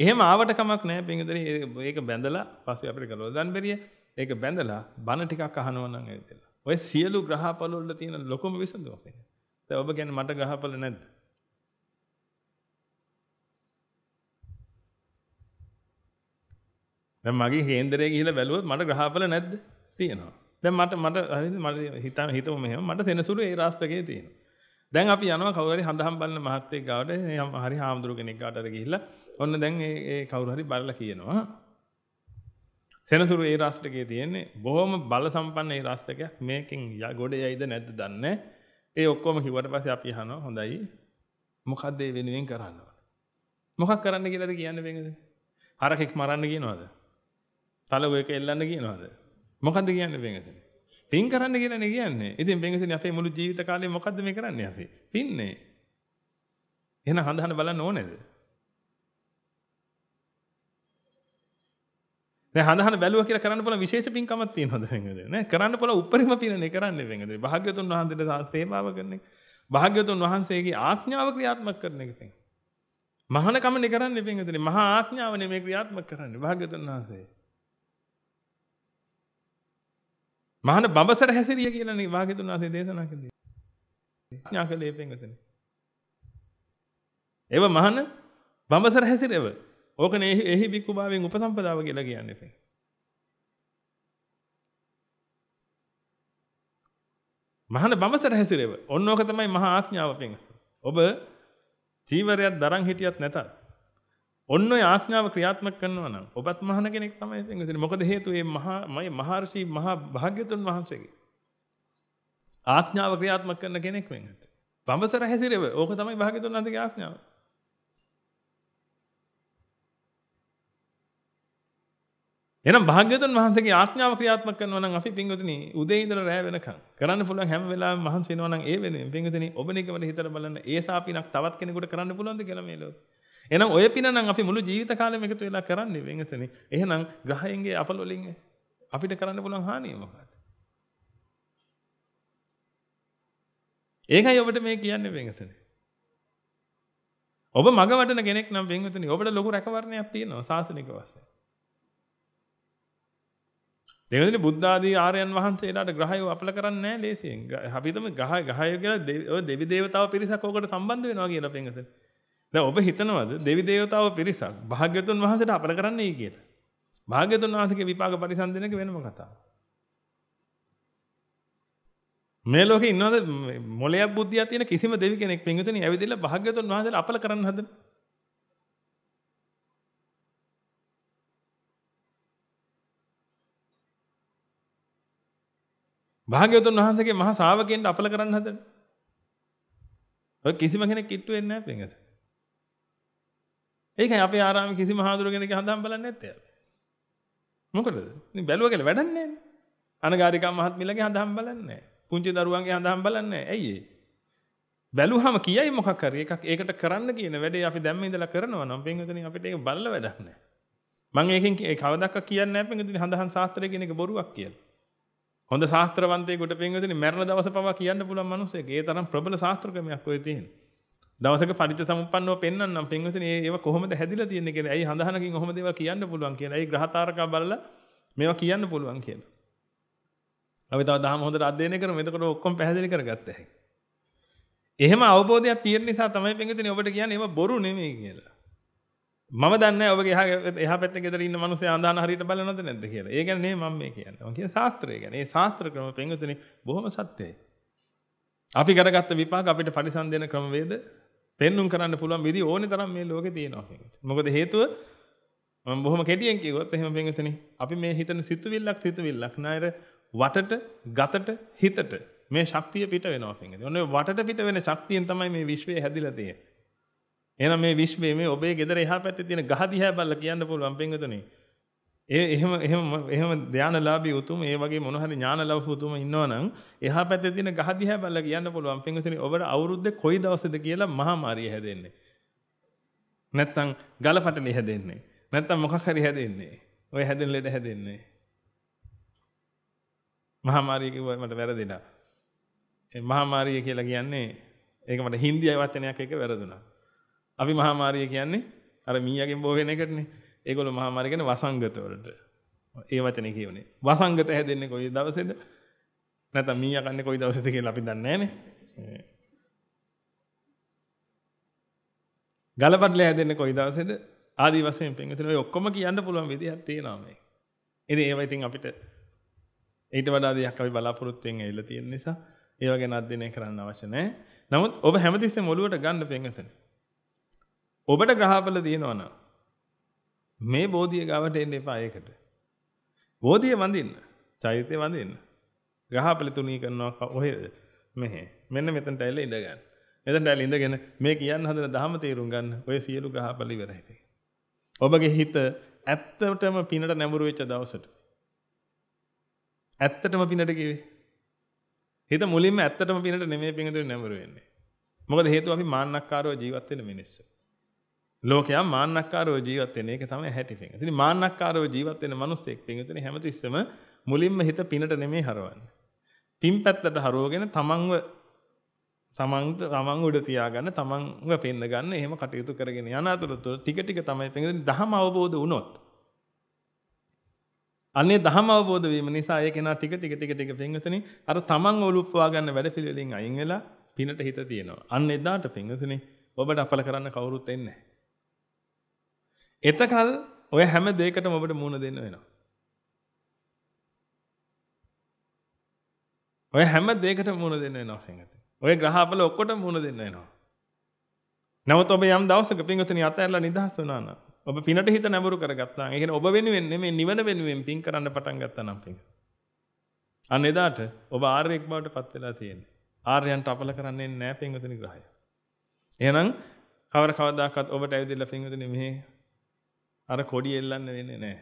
එහෙම ආවට කමක් නැහැ පින්දරේ. ඒක බැඳලා පස්සේ අපිට ගලවදන් බැරිය. ඒක බැඳලා බන ටිකක් අහනවා නම් ඇවිදලා. ඔය සියලු ග්‍රහපල වල තියෙන ලොකුම විසඳුම. දැන් ඔබ කියන්නේ මට ග්‍රහපල නැද්ද? දැන් මගේ කේන්දරේ ගිහිල්ලා බැලුවොත් මට ග්‍රහඵල නැද්ද? තියෙනවා. දැන් මට මට හරිද මට හිතන හිතමු මෙහෙම මට සෙනසුරු ඒ රාස්ත්‍රකයේ තියෙනවා. දැන් අපි යනවා කවුරු හරි හඳහම් බලන මහත්තයෙක් ගාවට හරි හාමුදුරු කෙනෙක් ගාවට හරි ගිහිල්ලා ඔන්න දැන් ඒ ඒ කවුරු හරි බලලා කියනවා. සෙනසුරු ඒ රාස්ත්‍රකයේ තියෙන්නේ බොහොම බල සම්පන්න ඒ රාස්ත්‍රකයක් මේකෙන් ගොඩ යයිද නැද්ද දන්නේ ඒ ඔක්කොම කිව්වට පස්සේ අපි අහනවා හොඳයි මොකද්ද ඒ වෙනුවෙන් කරන්න ඕන මොකක් කරන්න කියලාද කියන්නේ බෙන්ගද හරකෙක් මරන්න කියනවාද තලව එක එල්ලන්න කියනවාද? මොකද්ද කියන්නේ බෙන්ගසනේ? පින් කරන්න කියලානේ කියන්නේ. ඉතින් බෙන්ගසනේ අපේ මුළු ජීවිත කාලේ මොකද්ද මේ කරන්නේ අපි? පින්නේ. එහෙනම් හඳහන බලන්න ඕනේද? දැන් හඳහන බැලුවා කියලා කරන්න පුළුවන් විශේෂ පින්කමක් තියෙනවද බෙන්ගසනේ? නෑ කරන්න පුළුවන් උපරිම පිනනේ කරන්නේ බෙන්ගසනේ. භාග්‍යතුන් වහන්සේට සේවාව කරන එක. භාග්‍යතුන් වහන්සේගේ ආඥාව ක්‍රියාත්මක කරන එක තියෙනවා. මහානකමනේ කරන්නේ පින්වතුනි. මහා ආඥාවනේ මේ ක්‍රියාත්මක කරන්නේ භාග්‍යතුන් වහන්සේ. මහන බඹසර හැසිරිය කියලන වාගතුන් වසේ දේශනා කළේ. ඥා කළේ පෙන්වතන. ඒව මහන බඹසර හැසිරෙව. ඕකන එහි එහි බික්කු භාවයෙන් උපසම්පදාව කියලා කියන්නේ පෙන්. මහන බඹසර හැසිරෙව. ඔන්න ඕක තමයි මහා ආඥාව පෙන්. ඔබ චීවරයක් දරන් හිටියත් නැතත් ඔන්න ඔය ආඥාව ක්‍රියාත්මක කරනවා නම් ඔබත් මහාන කෙනෙක් තමයි ඉතින් මොකද හේතුව මේ මහා මේ මහර්ෂි මහා භාග්‍යතුන් වහන්සේගේ ආඥාව ක්‍රියාත්මක කරන කෙනෙක් වෙන්න. බඹසර හැසිරෙව ඕක තමයි භාග්‍යතුන් වහන්සේගේ ආඥාව. එහෙනම් භාග්‍යවතුන් වහන්සේගේ ආඥාව ක්‍රියාත්මක කරනවා නම් අපි පින්වතුනි උදේ ඉඳලා රැ වෙනකන් කරන්න පුළුවන් හැම වෙලාවෙම මහන්සි වෙනවා නම් ඒ වෙනුවෙන් පින්වතුනි ඔබ නිකමට හිතලා බලන්න ඒ සාපිනක් තවත් කෙනෙකුට කරන්න පුළුවන්ද කියලා මේ ලෝකේ එහෙනම් ඔය පින නම් අපි මුළු ජීවිත කාලෙම එකතු වෙලා කරන්නේ වෙනතනේ. එහෙනම් ග්‍රහයන්ගේ අපල වලින් අපිට කරන්න පුළුවන් හානිය මොකක්ද? ඒකයි ඔබට මේ කියන්නේ වෙනතනේ. ඔබ මග වටන කෙනෙක් නම් වෙනතනේ ඔබට ලොකු රැකවරණයක් තියෙනවා සාසනික වශයෙන්. දෙවනි බුද්ධාදී ආර්යයන් වහන්සේලාට ග්‍රහයෝ අපල කරන්නේ නැහැ ලේසියෙන්. අපිටම ගහ ගහය කියලා ඔය දෙවි දේවතාව පිරිසක් ඕකට සම්බන්ධ වෙනවා කියලා පෙන්වතන. දැන් ඔබ හිතනවද දෙවි දේවතාව පිරිසක් භාග්‍යතුන් වහන්සේට අපල කරන්නයි කියලා? භාග්‍යතුන් වහන්සේගේ විපාක පරිසන්දන එක වෙනම කතාවක්. මේ ලෝකේ ඉන්නවද මොලයක් බුද්ධියක් තියෙන කිසිම දෙවි කෙනෙක් පින්විතනි ඇවිදලා භාග්‍යතුන් වහන්සේට අපල කරන්න හදන්නේ? භාග්‍යවතුන් වහන්සේගේ මහා ශ්‍රාවකයන්ට අපල කරන්න හදන්නේ. ඔය කිසිම කෙනෙක් කිට්ටු වෙන්නේ නැහැ පින්විතනි. ඒකයි අපේ ආරාමේ කිසිම හාමුදුරු කෙනෙක් හඳම් බලන්නේ නැත්තේ අපි. මොකටද? ඉතින් බැලුවා කියලා වැඩක් නැහැ. අනගාരികම් මහත්මිලගේ හඳම් බලන්නේ නැහැ. පුංචි දරුවන්ගේ හඳම් බලන්නේ නැහැ. ඇයි ඒ? බැලුවම කියයි මොකක් හරි එකක් ඒකට කරන්න කියන වැඩේ අපි දැම්ම ඉඳලා කරනවා නම් වෙන්ගතනේ අපිට ඒක බල්ල වැඩක් නැහැ. මම ඒකෙන් කවදාවත් කියන්නේ නැහැ වෙන්ගතනේ හඳහන් ශාස්ත්‍රය කියන එක බොරුවක් කියලා. හොඳ ශාස්ත්‍රවන්තයෙකුට වෙන්ගතනේ මරණ දවස පවා කියන්න පුළුවන් මිනිස්සෙක්. ඒ තරම් ප්‍රබල ශාස්ත්‍රකමයක් ඔය තියෙනවා. දවසක පරිත සම්පන්නව පෙන්වන්නම් පින්වතුනි ඒව කොහොමද හැදිලා තියෙන්නේ කියලා. ඇයි හඳහනකින් ඔහොම දේවල් කියන්න පුළුවන් කියලා. ඇයි ග්‍රහතාරකා බලලා මේවා කියන්න පුළුවන් කියලා. අපි තව දහම හොඳට අධ්‍යයනය කරමු. එතකොට ඔක්කොම පැහැදිලි කරගත්ත හැකියි. එහෙම අවබෝධයක් තියෙන නිසා තමයි පින්වතුනි ඔබට කියන්නේ ඒව බොරු නෙමෙයි කියලා. මම දන්නේ ඔබගේ එහා එහා පැත්තේ ගෙදර ඉන්න මිනිස්සු ආඳාන හරියට බලනවද නැද්ද කියලා. ඒ කියන්නේ මම මේ කියන්නේ. මම කියන්නේ ශාස්ත්‍රය ගැන. ඒ ශාස්ත්‍ර ක්‍රම පින්වතුනි බොහොම සත්‍යයි. අපි කරගත්ත විපාක අපිට පරිසම් දෙන ක්‍රමවේද පෙන්눔 කරන්න පුළුවන් විදි ඕනේ තරම් මේ ලෝකේ තියෙනවා කියනවා. මොකද හේතුව මම බොහොම කෙටියෙන් කිව්වොත් එහෙම වෙන්නේ අපි මේ හිතන සිතුවිල්ලක් සිතුවිල්ලක් නායර වටට, ගතට, හිතට මේ ශක්තිය පිට වෙනවා කියන්නේ. ඔන්න වටට පිට වෙන ශක්තියෙන් තමයි මේ විශ්වය හැදිලා තියෙන්නේ. එහෙනම් මේ විශ්වයේ මේ ඔබේ ගෙදර එහා පැත්තේ තියෙන ගහ දිහා බලලා කියන්න පුළුවන් පින්වතුනි. ඒ එහෙම එහෙම එහෙම ධානලාභී උතුම් ඒ වගේ මොන හරි ඥානලාභී උතුම් ඉන්නවනම් එහා පැත්තේ තියෙන ගහ දිහා බලලා කියන්න පුළුවන් පින්විතනි ඔබට අවුරුද්දේ කොයි දවසේද කියලා මහාමාරිය හැදෙන්නේ නැත්තම් ගලපටලි හැදෙන්නේ නැත්තම් මොකක් හරි හැදෙන්නේ ඔය හැදෙන ලෙඩ හැදෙන්නේ මහාමාරිය කිව්වා මට වැරදිලා ඒ මහාමාරිය කියලා කියන්නේ ඒක මට හින්දි වචනයක් එක වැරදුනා අපි මහාමාරිය කියන්නේ අර මීයාගෙන් බෝ වෙන එකටනේ ඒගොල මහාමාරිගෙන වසංගතවලට ඒ වචන කියවනේ වසංගත හැ දෙන්න කොයි දවසද නැත මීය කන්න කොයි දවසද කිය ලපි දන්නේන ගලපටල හැ දෙන්න කොයි දවසද ආදී වසයෙන් පෙන්ගතින ඔක්කොම කියන්න පුළුවන් විදි ඇත්තේ නාමේ එද ඒවයිතින් අපිට ඒට වඩාදයක් අපි බලාපොරොත්තුවෙන් එල්ල තියෙන නිසා ඒවගේ අධ්‍යනය කරන්න අවශ්‍යනෑ නමුත් ඔබ හැමතිස්සේ මොලුවට ගන්න පෙන්ගතන ඔබට ග්‍රහපල තියෙනවනම් මේ බෝධිය ගාවට එන්න එපා ඒකට. බෝධිය වඳින්න. චෛත්‍ය වඳින්න. ග්‍රහපලිතුණී කරනවා ඔහෙද? මෙහෙ. මෙන්න මෙතනට ඇවිල්ලා ඉඳ ගන්න. මෙතනට ඇවිල්ලා ඉඳගෙන මේ කියන්න හදන ධහම තේරුම් ගන්න. ඔය සියලු ග්‍රහපලි ඉවරයි. ඔබගේ හිත ඇත්තටම පිනට නැඹුරු වෙච්ච දවසට ඇත්තටම පිනට කිව්වේ හිත මුලින්ම ඇත්තටම පිනට නෙමෙයි පිනට නැඹුරු වෙන්නේ මොකද හේතුව අපි මාන්නක්කාරව ජීවත් වෙන මිනිස්සු ලෝකයා මාන්නක්කාරෝ ජීවත් වෙන එක තමයි හැටි පිංග. ඉතින් මාන්නක්කාරෝ ජීවත් වෙන මිනිස්සෙක් පිංගුතුනේ හැමතිස්සම මුලින්ම හිත පිනට නෙමෙයි හරවන්නේ. පින් පැත්තට හරවගෙන තමන්ව තමන්ට තමන් උඩ තියාගන්න තමන්ව පෙන්න ගන්න එහෙම කටයුතු කරගෙන යන අතරතුර ටික ටික තමයි පිංගුතුනේ දහම අවබෝධ වුණොත්. අනේ දහම අවබෝධ වීම නිසා ඒ කෙනා ටික ටික ටික ටික පිංගුතුනේ අර තමන් ඔලුප්පවා ගන්න වැඩ පිළිවෙලින් අයින් වෙලා පිනට හිත තියෙනවා. අන්න එදාට පිංගුතුනේ ඔබට අපල කරන්න කවුරුත් එන්නේ නැහැ. එතකල් ඔය හැම දෙයකටම ඔබට මුණ දෙන්න වෙනවා. ඔය හැම දෙයකටම මුණ දෙන්න වෙනවා හැඟත. ඔය ග්‍රහපල ඔක්කොටම මුණ දෙන්න වෙනවා. නමුත් ඔබ යම් දවසක පින්වතුනි අතහැරලා නිදහස් වුණා නම් ඔබ පිනට හිත නැඹුරු කරගත්තා. ඒ කියන්නේ ඔබ වෙනුවෙන් නෙමෙයි නිවන වෙනුවෙන් පින් කරන්න පටන් ගත්තා නම් පින්. අන්න එදාට ඔබ ආර්යෙක් බවට පත් වෙලා තියෙනවා. ආර්යයන්ට අපල කරන්නේ නැහැ පින්වතුනි ග්‍රහය. එහෙනම් කවර කවදාකවත් ඔබට ඇවිදලා පින්වතුනි මෙහි අර කොඩි එල්ලන්න වෙන්නේ නෑ.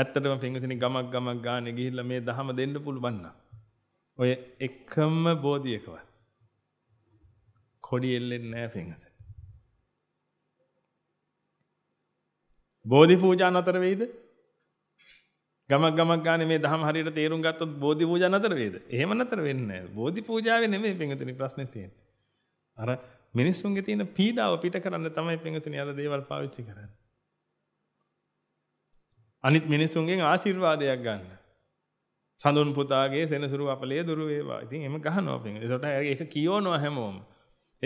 ඇත්තටම පින්විතිනි ගමක් ගමක් ගානේ ගිහිල්ලා මේ දහම දෙන්න පුළුවන් ඔය එකම බෝධියකවත් කොඩි එල්ලෙන්නේ නෑ පින්විතිනි. බෝධි පූජා නතර වෙයිද? ගමක් ගමක් ගානේ මේ දහම හරියට තේරුම් ගත්තොත් බෝධි පූජා නතර වෙයිද? එහෙම නතර වෙන්නේ නැහැ. බෝධි පූජාවේ නෙමෙයි පින්විතනි ප්‍රශ්නේ තියෙන්නේ. අර මිනිස්සුන්ගේ තියෙන පීඩාව පිට කරන්න තමයි පින්විතනි අර දේවල් පාවිච්චි කරන්නේ. අනිත් මිනිසුන්ගෙන් ආශිර්වාදයක් ගන්න. සඳුන් පුතාගේ සෙනසුරු අපලේ දුරු වේවා. ඉතින් එම ගහනවා පින්. ඒසොට ඒක කියවනවා හැමෝම.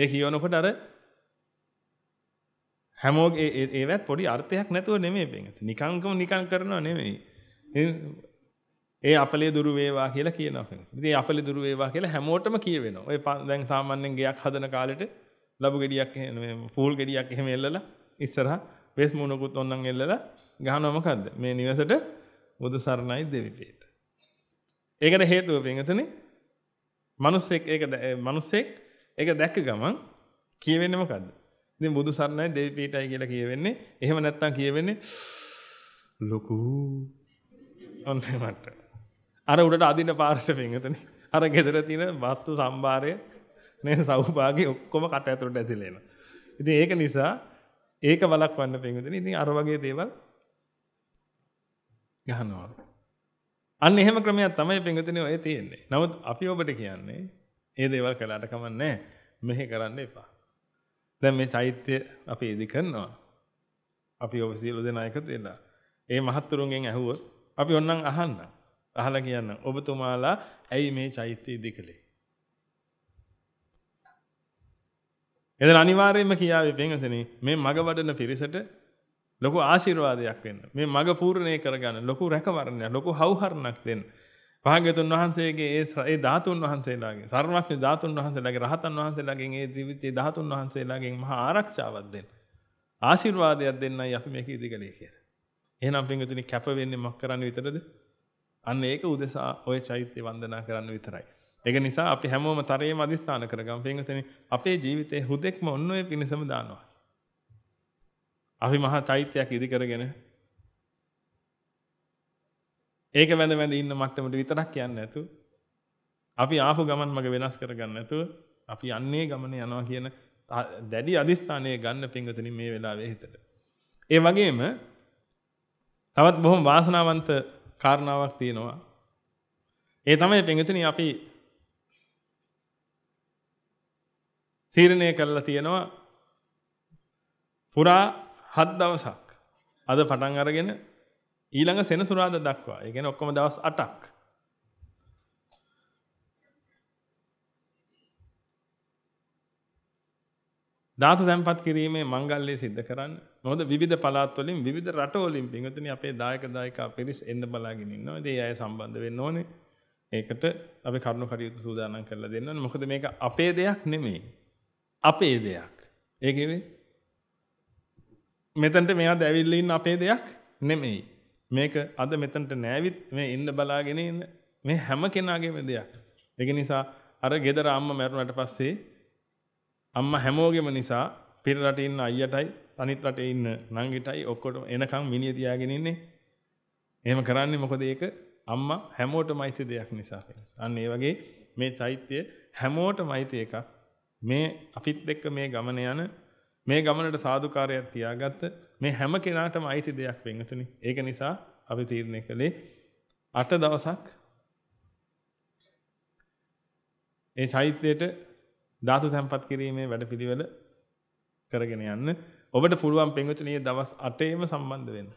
ඒ කියවනකොට අර හැමෝගේ ඒවත් පොඩි අර්ථයක් නැතුව නෙමෙයි පින්. නිකංකම නිකං කරනවා නෙමෙයි. ඒ අපලේ දුරු වේවා කියලා කියනවා. ඉතින් අපලේ දුරු වේවා කියලා හැමෝටම කියවෙනවා. ඔය දැන් සාමාන්‍යයෙන් ගයක් හදන කාලෙට ලබු ගෙඩියක් එහෙම පූල් ගෙඩියක් එහෙම එල්ලලා ඉස්සරහා වෙස් මුණකුත් ඔන්නම් එල්ලලා ගහනවා මොකද්ද? මේ නිවසට බුදු සරණයි දෙවිපිට. ඒකට හේතුව පින්වතුනි මිනිස්සෙක් ඒක මිනිස්සෙක් ඒක දැක්ක ගමන් කියවෙන්නේ මොකද්ද? ඉතින් බුදු සරණයි දෙවිපිටයි කියලා කියවෙන්නේ. එහෙම නැත්තම් කියවෙන්නේ ලොකු ඔන්නේ මට. අර උඩට අදින පාරට පින්වතුනි. අර ගෙදර තියෙන වස්තු සම්භාරය නේ සෞභාගය ඔක්කොම කට ඇතුළට ඇදලා එනවා. ඉතින් ඒක නිසා ඒක වලක්වන්න පින්වතුනි. ඉතින් අර වගේ දේවල් ගහනවා. අන්න එහෙම ක්‍රමයක් තමයි පිංගුතුනි ඔය තියෙන්නේ. නමුත් අපි ඔබට කියන්නේ ඒ දේවල් කළාට කමන්නේ මෙහෙ කරන්න එපා. දැන් මේ චෛත්‍ය අපි ඉදි කරනවා. අපි ඔබ සියලු දෙනා එකතු වෙලා. ඒ මහත්තුරුන්ගෙන් ඇහුවොත් අපි ඔන්නම් අහන්න. අහලා කියන්න ඔබතුමාලා ඇයි මේ චෛත්‍ය ඉදි කළේ? එතන අනිවාර්යයෙන්ම කියාවේ පිංගුතුනි මේ මග වඩන පිරිසට ලොකු ආශිර්වාදයක් වෙන්න මේ මග පූර්ණය කරගන්න ලොකු රැකවරණය ලොකු හවුහරණක් දෙන්න භාග්‍යතුන් වහන්සේගේ ඒ ධාතුන් වහන්සේලාගේ සර්වඥ ධාතුන් වහන්සේලාගේ රහතන් වහන්සේලාගෙන් ඒ දිවිතේ ධාතුන් වහන්සේලාගෙන් මහා ආරක්ෂාවක් දෙන්න ආශිර්වාදයක් දෙන්නයි අපි මේක ඉදිකලේ කියලා එහෙනම් පින්වතුනි කැප වෙන්නේ මොක් කරන්න විතරද අන්න ඒක උදෙසා ඔය චෛත්‍ය වන්දනා කරන්න විතරයි ඒක නිසා අපි හැමෝම තරයේම අදිස්ථාන කරගමු පින්වතුනි අපේ ජීවිතේ හුදෙක්ම ඔන්න ඔය පිණසම දානවා අපි මහා චෛත්‍යයක් ඉදි කරගෙන ඒක වැඳ වැඳ ඉන්න මට්ටමට විතරක් යන්න නැතු. අපි ආපු ගමන් මග වෙනස් කරගන්න නැතුව අපි යන්නේ ගමන යනවා කියන දැඩි අධිස්ථානය ගන්න පිංගතුනි මේ වෙලාවේ හිතට. ඒ වගේම තවත් බොහොම වාසනාවන්ත කාරණාවක් තියෙනවා. ඒ තමයි පිංගතුනි අපි තීරණය කරලා තියෙනවා පුරා හත් දවසක් අද පටන් අරගෙන ඊළඟ සෙනසුරාද දක්වා ඒගැන ඔක්කොම දවස් අටක් ධාතු සැම්පත් කිරීමේ මංගල්ලය සිද්ධ කරන්න නොද විධ පලාත්වලින් විධ රටෝලින් පිඟතන අපේ දායක දායකා පිරිස් එන්න බලාගෙනන්නවා දේ අය සම්බන්ධ වෙන්න ඕනේ ඒකට අප කරුණු කටයුතු සූදානන් කරලා දෙන්න මොකද මේක අපේ දෙයක් නෙමේ අපේ දෙයක් ඒකවේ මෙතන්ට මෙයා දැවිල්ලඉන්න අපේ දෙයක් නෙමෙයි. මේක අද මෙතන්ට නෑවිත් මේ ඉන්න බලාගෙන ඉන්න මේ හැම කෙනාගේම දෙයක්. එක නිසා අර ගෙදර අම්ම මැරුණට පස්සේ අම්ම හැමෝගෙම නිසා පිරරට ඉන්න අයියටයි අනිත් රටේ ඉන්න නංගිටයි ඔක්කොටම එනකම් මිනිය තියාගෙන ඉන්නේ. එහෙම කරන්නේ මොකද ඒක අම්මා හැමෝටම අයිති දෙයක් නිසා. අන්න ඒ වගේ මේ චෛත්‍ය හැමෝටම අයිති එකක්. මේ අපිත් එක්ක මේ ගමන යන මේ ගමනට සාධකාරයක් තියාගත්ත මේ හැම කෙනාටම අයිති දෙයක් වෙනතුනි. ඒක නිසා අපි තීරණය කළේ අට දවසක් ඒ චෛත්‍යයට ධාතු තැන්පත් කිරීමේ වැඩපිළිවෙල කරගෙන යන්න. ඔබට පුළුවන් පෙන්වතුනි මේ දවස් 8ේම සම්බන්ධ වෙන්න.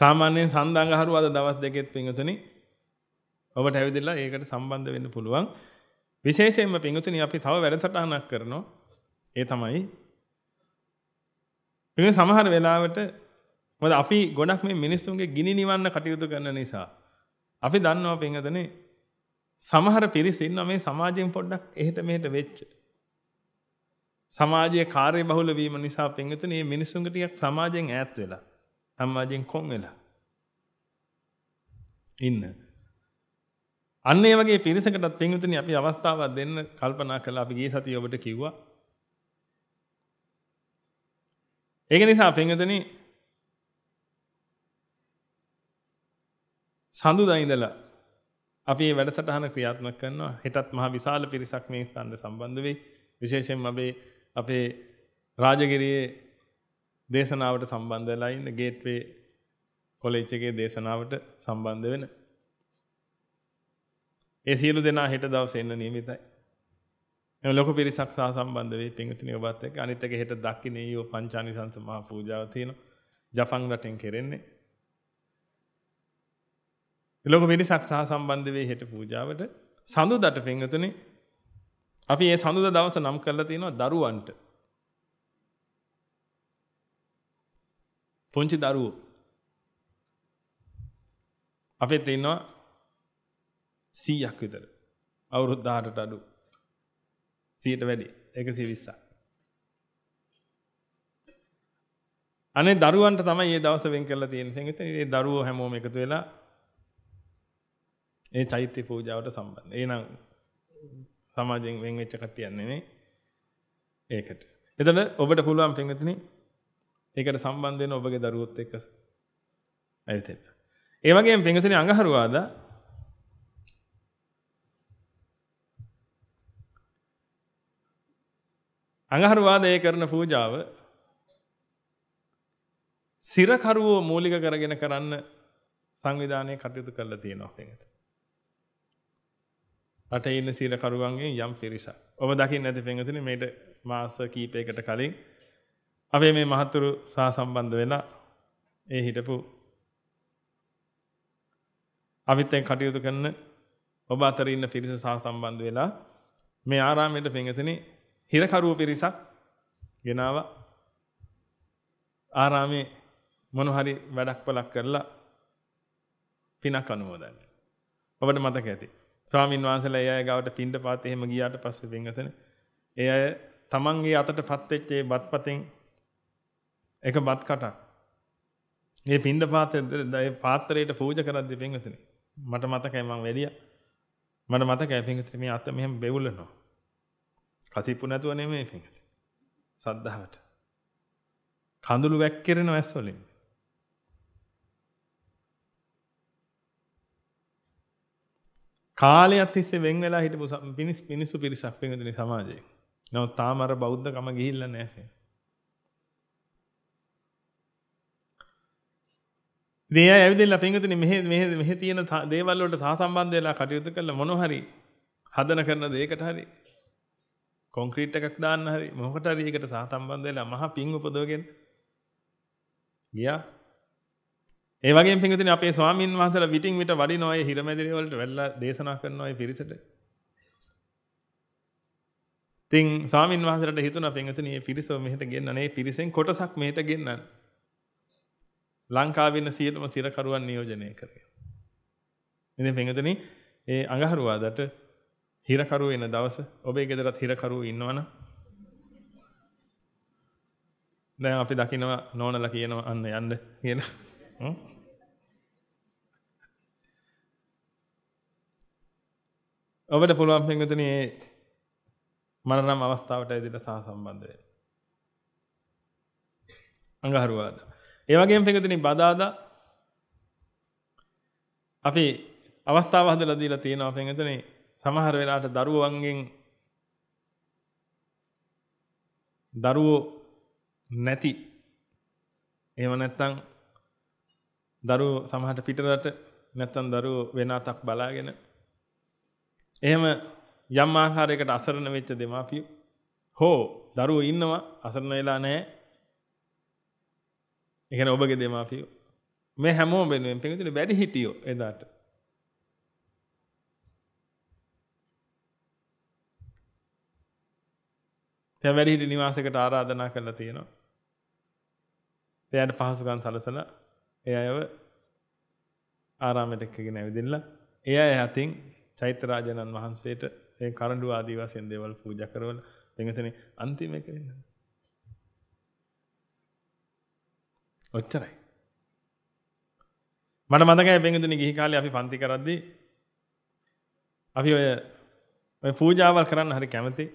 සාමාන්‍යයෙන් සඳංගහරු අද දවස් දෙකෙත් පින්වතුනි ඔබට ඇවිදලා ඒකට සම්බන්ධ වෙන්න පුළුවන්. විශේෂයෙන්ම පිංගුතුනි අපි තව වැඩසටහනක් කරනවා. ඒ තමයි මේ සමහර වෙලාවට මොකද අපි ගොඩක් මේ මිනිස්සුන්ගේ ගිනි නිවන්න කටයුතු කරන නිසා අපි දන්නවා පිංගතනේ සමහර පිරිස ඉන්නවා මේ සමාජයෙන් පොඩ්ඩක් එහෙට මෙහෙට වෙච්ච සමාජයේ කාර්ය බහුල වීම නිසා පිංගතුනි මේ මිනිස්සුන්ගේ ටිකක් සමාජයෙන් ඈත් වෙලා සමාජයෙන් කොන් වෙලා ඉන්න අන්න ඒ වගේ පිරිසකටත් පින්විතනි අපි අවස්ථාවක් දෙන්න කල්පනා කළා අපි ගිය සතියේ ඔබට කිව්වා. ඒක නිසා පින්විතනි සඳුදා ඉඳලා අපි මේ වැඩසටහන ක්‍රියාත්මක කරනවා. හෙටත් මහ විශාල පිරිසක් මේ ස්ථානට සම්බන්ධ වෙයි. විශේෂයෙන්ම අපේ අපේ රාජගිරියේ දේශනාවට සම්බන්ධ වෙලා ඉන්න ගේට්වේ කොලෙජ් එකේ දේශනාවට සම්බන්ධ වෙන ඒ සියලු දෙනා හෙට දවසේ එන්න නියමිතයි. මේ ලොකු පිරිසක් සහ සම්බන්ධ වෙයි පින්විතනි ඔබත් එක්ක අනිත් එක හෙට දක්ිනේ යෝ පංචානිසංස මහා පූජාව තියෙනවා. ජපන් රටෙන් කෙරෙන්නේ. ලොකු පිරිසක් සහ සම්බන්ධ වෙයි හෙට පූජාවට. සඳුදට පින්විතනි අපි මේ සඳුද දවස නම් කරලා තියෙනවා දරුවන්ට. පුංචි දරුවෝ අපිත් ඉන්නවා සීයක් විතර අවුරුද්ධාටට අඩු සීට වැඩි එකසි විස්සා. අනේ දරුවන්ට තමයි ඒ දවස වෙන් කරලා තියෙන්නේ. එතන ඒ දරුවෝ හැමෝම එකතු වෙලා ඒ චෛත්‍ය පූජාවට සම්බන්ධ. එහෙනම් සමාජයෙන් වෙන් වෙච්ච කට්ටියක් නෙමෙයි ඒකට. එතන ඔබට පුළුවන් පින්විතනි ඒකට සම්බන්ධ වෙන ඔබගේ දරුවොත් එක්ක ඇවිත් එන්න. ඒ වගේම පින්විතනි අඟහරුවාදා අඟහරුවාදය කරන පූජාව සිරකරුවෝ මූලික කරගෙන කරන්න සංවිධානය කටයුතු කරලා තියෙනවා පිටත. රටේ ඉන්න සිරකරුවන්ගෙන් යම් පිරිසක්. ඔබ දකින්න ඇති පිටතනේ මේට මාස කීපයකට කලින් අපේ මේ මහතුරු සහ සම්බන්ධ වෙලා ඒ හිටපු අපිත් එක්ක කටයුතු කරන ඔබ අතර ඉන්න පිරිස සහ සම්බන්ධ වෙලා මේ ආරාමයට පිටතනේ හිරකරුව පිරිසක් ගෙනාව ආරාමේ මොන හරි වැඩක් පලක් කරලා පිනක් අනුමෝදන්. ඔබට මතක ඇති. ස්වාමීන් වහන්සේලා ඒ අය ගාවට පින්ඳ පාත එහෙම ගියාට පස්සේ වෙන්ගතන ඒ අය තමන්ගේ අතටපත් වෙච්ච ඒ බත්පතෙන් එක බත් කටක් මේ පින්ඳ පාතේ ඒ පාත්‍රයට පූජා කරද්දී වෙන්ගතනේ මට මතකයි මම වැඩියා මට මතකයි වෙන්ගතනේ මේ අත මෙහෙම බෙවුලනවා කසිප්පු නැතුව නෙමෙයි පිංගත. සද්ධාවට. කඳුළු වැක්කිරෙන ඇස් වලින්. කාලයක් තිස්සේ වෙන් වෙලා හිටපු මිනිස් මිනිස්සු පිරිසක් පිංගතනේ සමාජයේ. නමුත් තාම අර බෞද්ධකම ගිහිල්ලා නැහැ. දේ ඇවිදලා පිංගතුනි මෙහෙ මෙහෙ මෙහෙ තියෙන දේවල් වලට සහසම්බන්ධ වෙලා කටයුතු කළ මොන හරි හදන කරන දේකට හරි කොන්ක්‍රීට් එකක් දාන්න හරි මොකට හරි ඒකට සහසම්බන්ධ වෙලා මහා පිං උපදවගෙන ගියා. ඒ වගේම පිංගුතුනි අපේ ස්වාමීන් වහන්සේලා විටින් විට වඩින ඔය හිරමැදිරිය වලට වැල්ලා දේශනා කරන ඔය පිරිසට. ඉතින් ස්වාමීන් වහන්සේලාට හිතුණා පිංගුතුනි මේ පිරිසව මෙහෙට ගෙන්නන මේ පිරිසෙන් කොටසක් මෙහෙට ගෙන්නන්න. ලංකාවේ ඉන්න සියලුම සිරකරුවන් නියෝජනය කරගෙන. ඉතින් පිංගුතුනි ඒ අඟහරුවාදට හිරකරු එන දවස ඔබේ ගෙදරත් හිරකරු ඉන්නවනම් දැන් අපි දකිනවා නෝනලා කියනවා අන්න යන්න කියලා. ඔබට පුළුවන් පින්විතනි මේ මරණම් අවස්ථාවට ඇදලා සහ සම්බන්ධ වෙන්න. අඟහරුවාද. ඒ වගේම පින්විතනි බදාදා අපි අවස්ථාව හදලා දීලා තියෙනවා පින්විතනි සමහර වෙලාවට දරුවන්ගෙන් දරුවෝ නැති එහෙම නැත්නම් දරුවෝ සමහරට පිටරට නැත්නම් දරුවෝ වෙනතක් බලාගෙන එහෙම යම් ආකාරයකට අසරණ වෙච්ච දෙමාපියෝ හෝ දරුවෝ ඉන්නවා අසරණ වෙලා නැහැ ඒ කියන්නේ ඔබගේ දෙමාපියෝ මේ හැමෝම වෙනුවෙන් පිටින් වැඩි හිටියෝ එදාට තැ වැඩිහිට නිවාසකට ආරාධනා කරලා තියෙනවා. එයට පහසුකන් සලසල එය අයව ආරාමටක්කගෙන ඇවිදිල්ල එය ඇතින් චෛත්‍යරාජණන් වහන්සේට ඒ කරඩු ආදීවාසයෙන් දේවල් පූජකරවල දෙඟතන අන්තිමය කරන්න. ඔච්චරයි. මට මතකයි පෙඟතුනි ගිහි කාලේ අපි පන්ති කරද්දී අපි ඔය ඔය පූජාවල් කරන්න හරි කැමතියි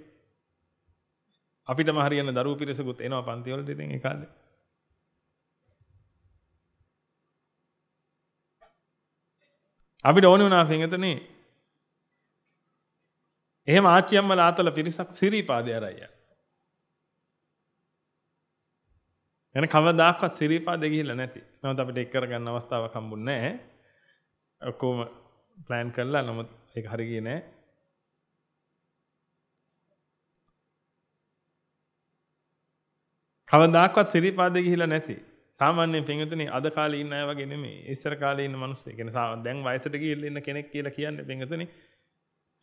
අපිට මහරියන්න දරුව පිරිසකුත් එනවා පන්තිවලට ඉතින් ඒ කාලේ. අපිට ඕනේ වුණා පින්විතනේ. එහෙම ආච්චියම්ම ලාතල පිරිසක් සිරිපාදේ ආරයි. එන කවදාකවත් සිරිපාදේ ගිහිල්ලා නැති. නමුත් අපිට එක් කරගන්න අවස්ථාවක් හම්බුන්නේ නැහැ. ඔක්කොම plan කරලා නමුත් ඒක හරියන්නේ නැහැ. කවදාකවත් සිරිපාදේ ගිහිලා නැති. සාමාන්‍යයෙන් පින්විතනේ අද කාලේ ඉන්න අය වගේ නෙමෙයි. ඉස්සර කාලේ ඉන්න මිනිස්සු. ඒ කියන්නේ දැන් වයසට ගිහිල්ලා ඉන්න කෙනෙක් කියලා කියන්නේ පින්විතනේ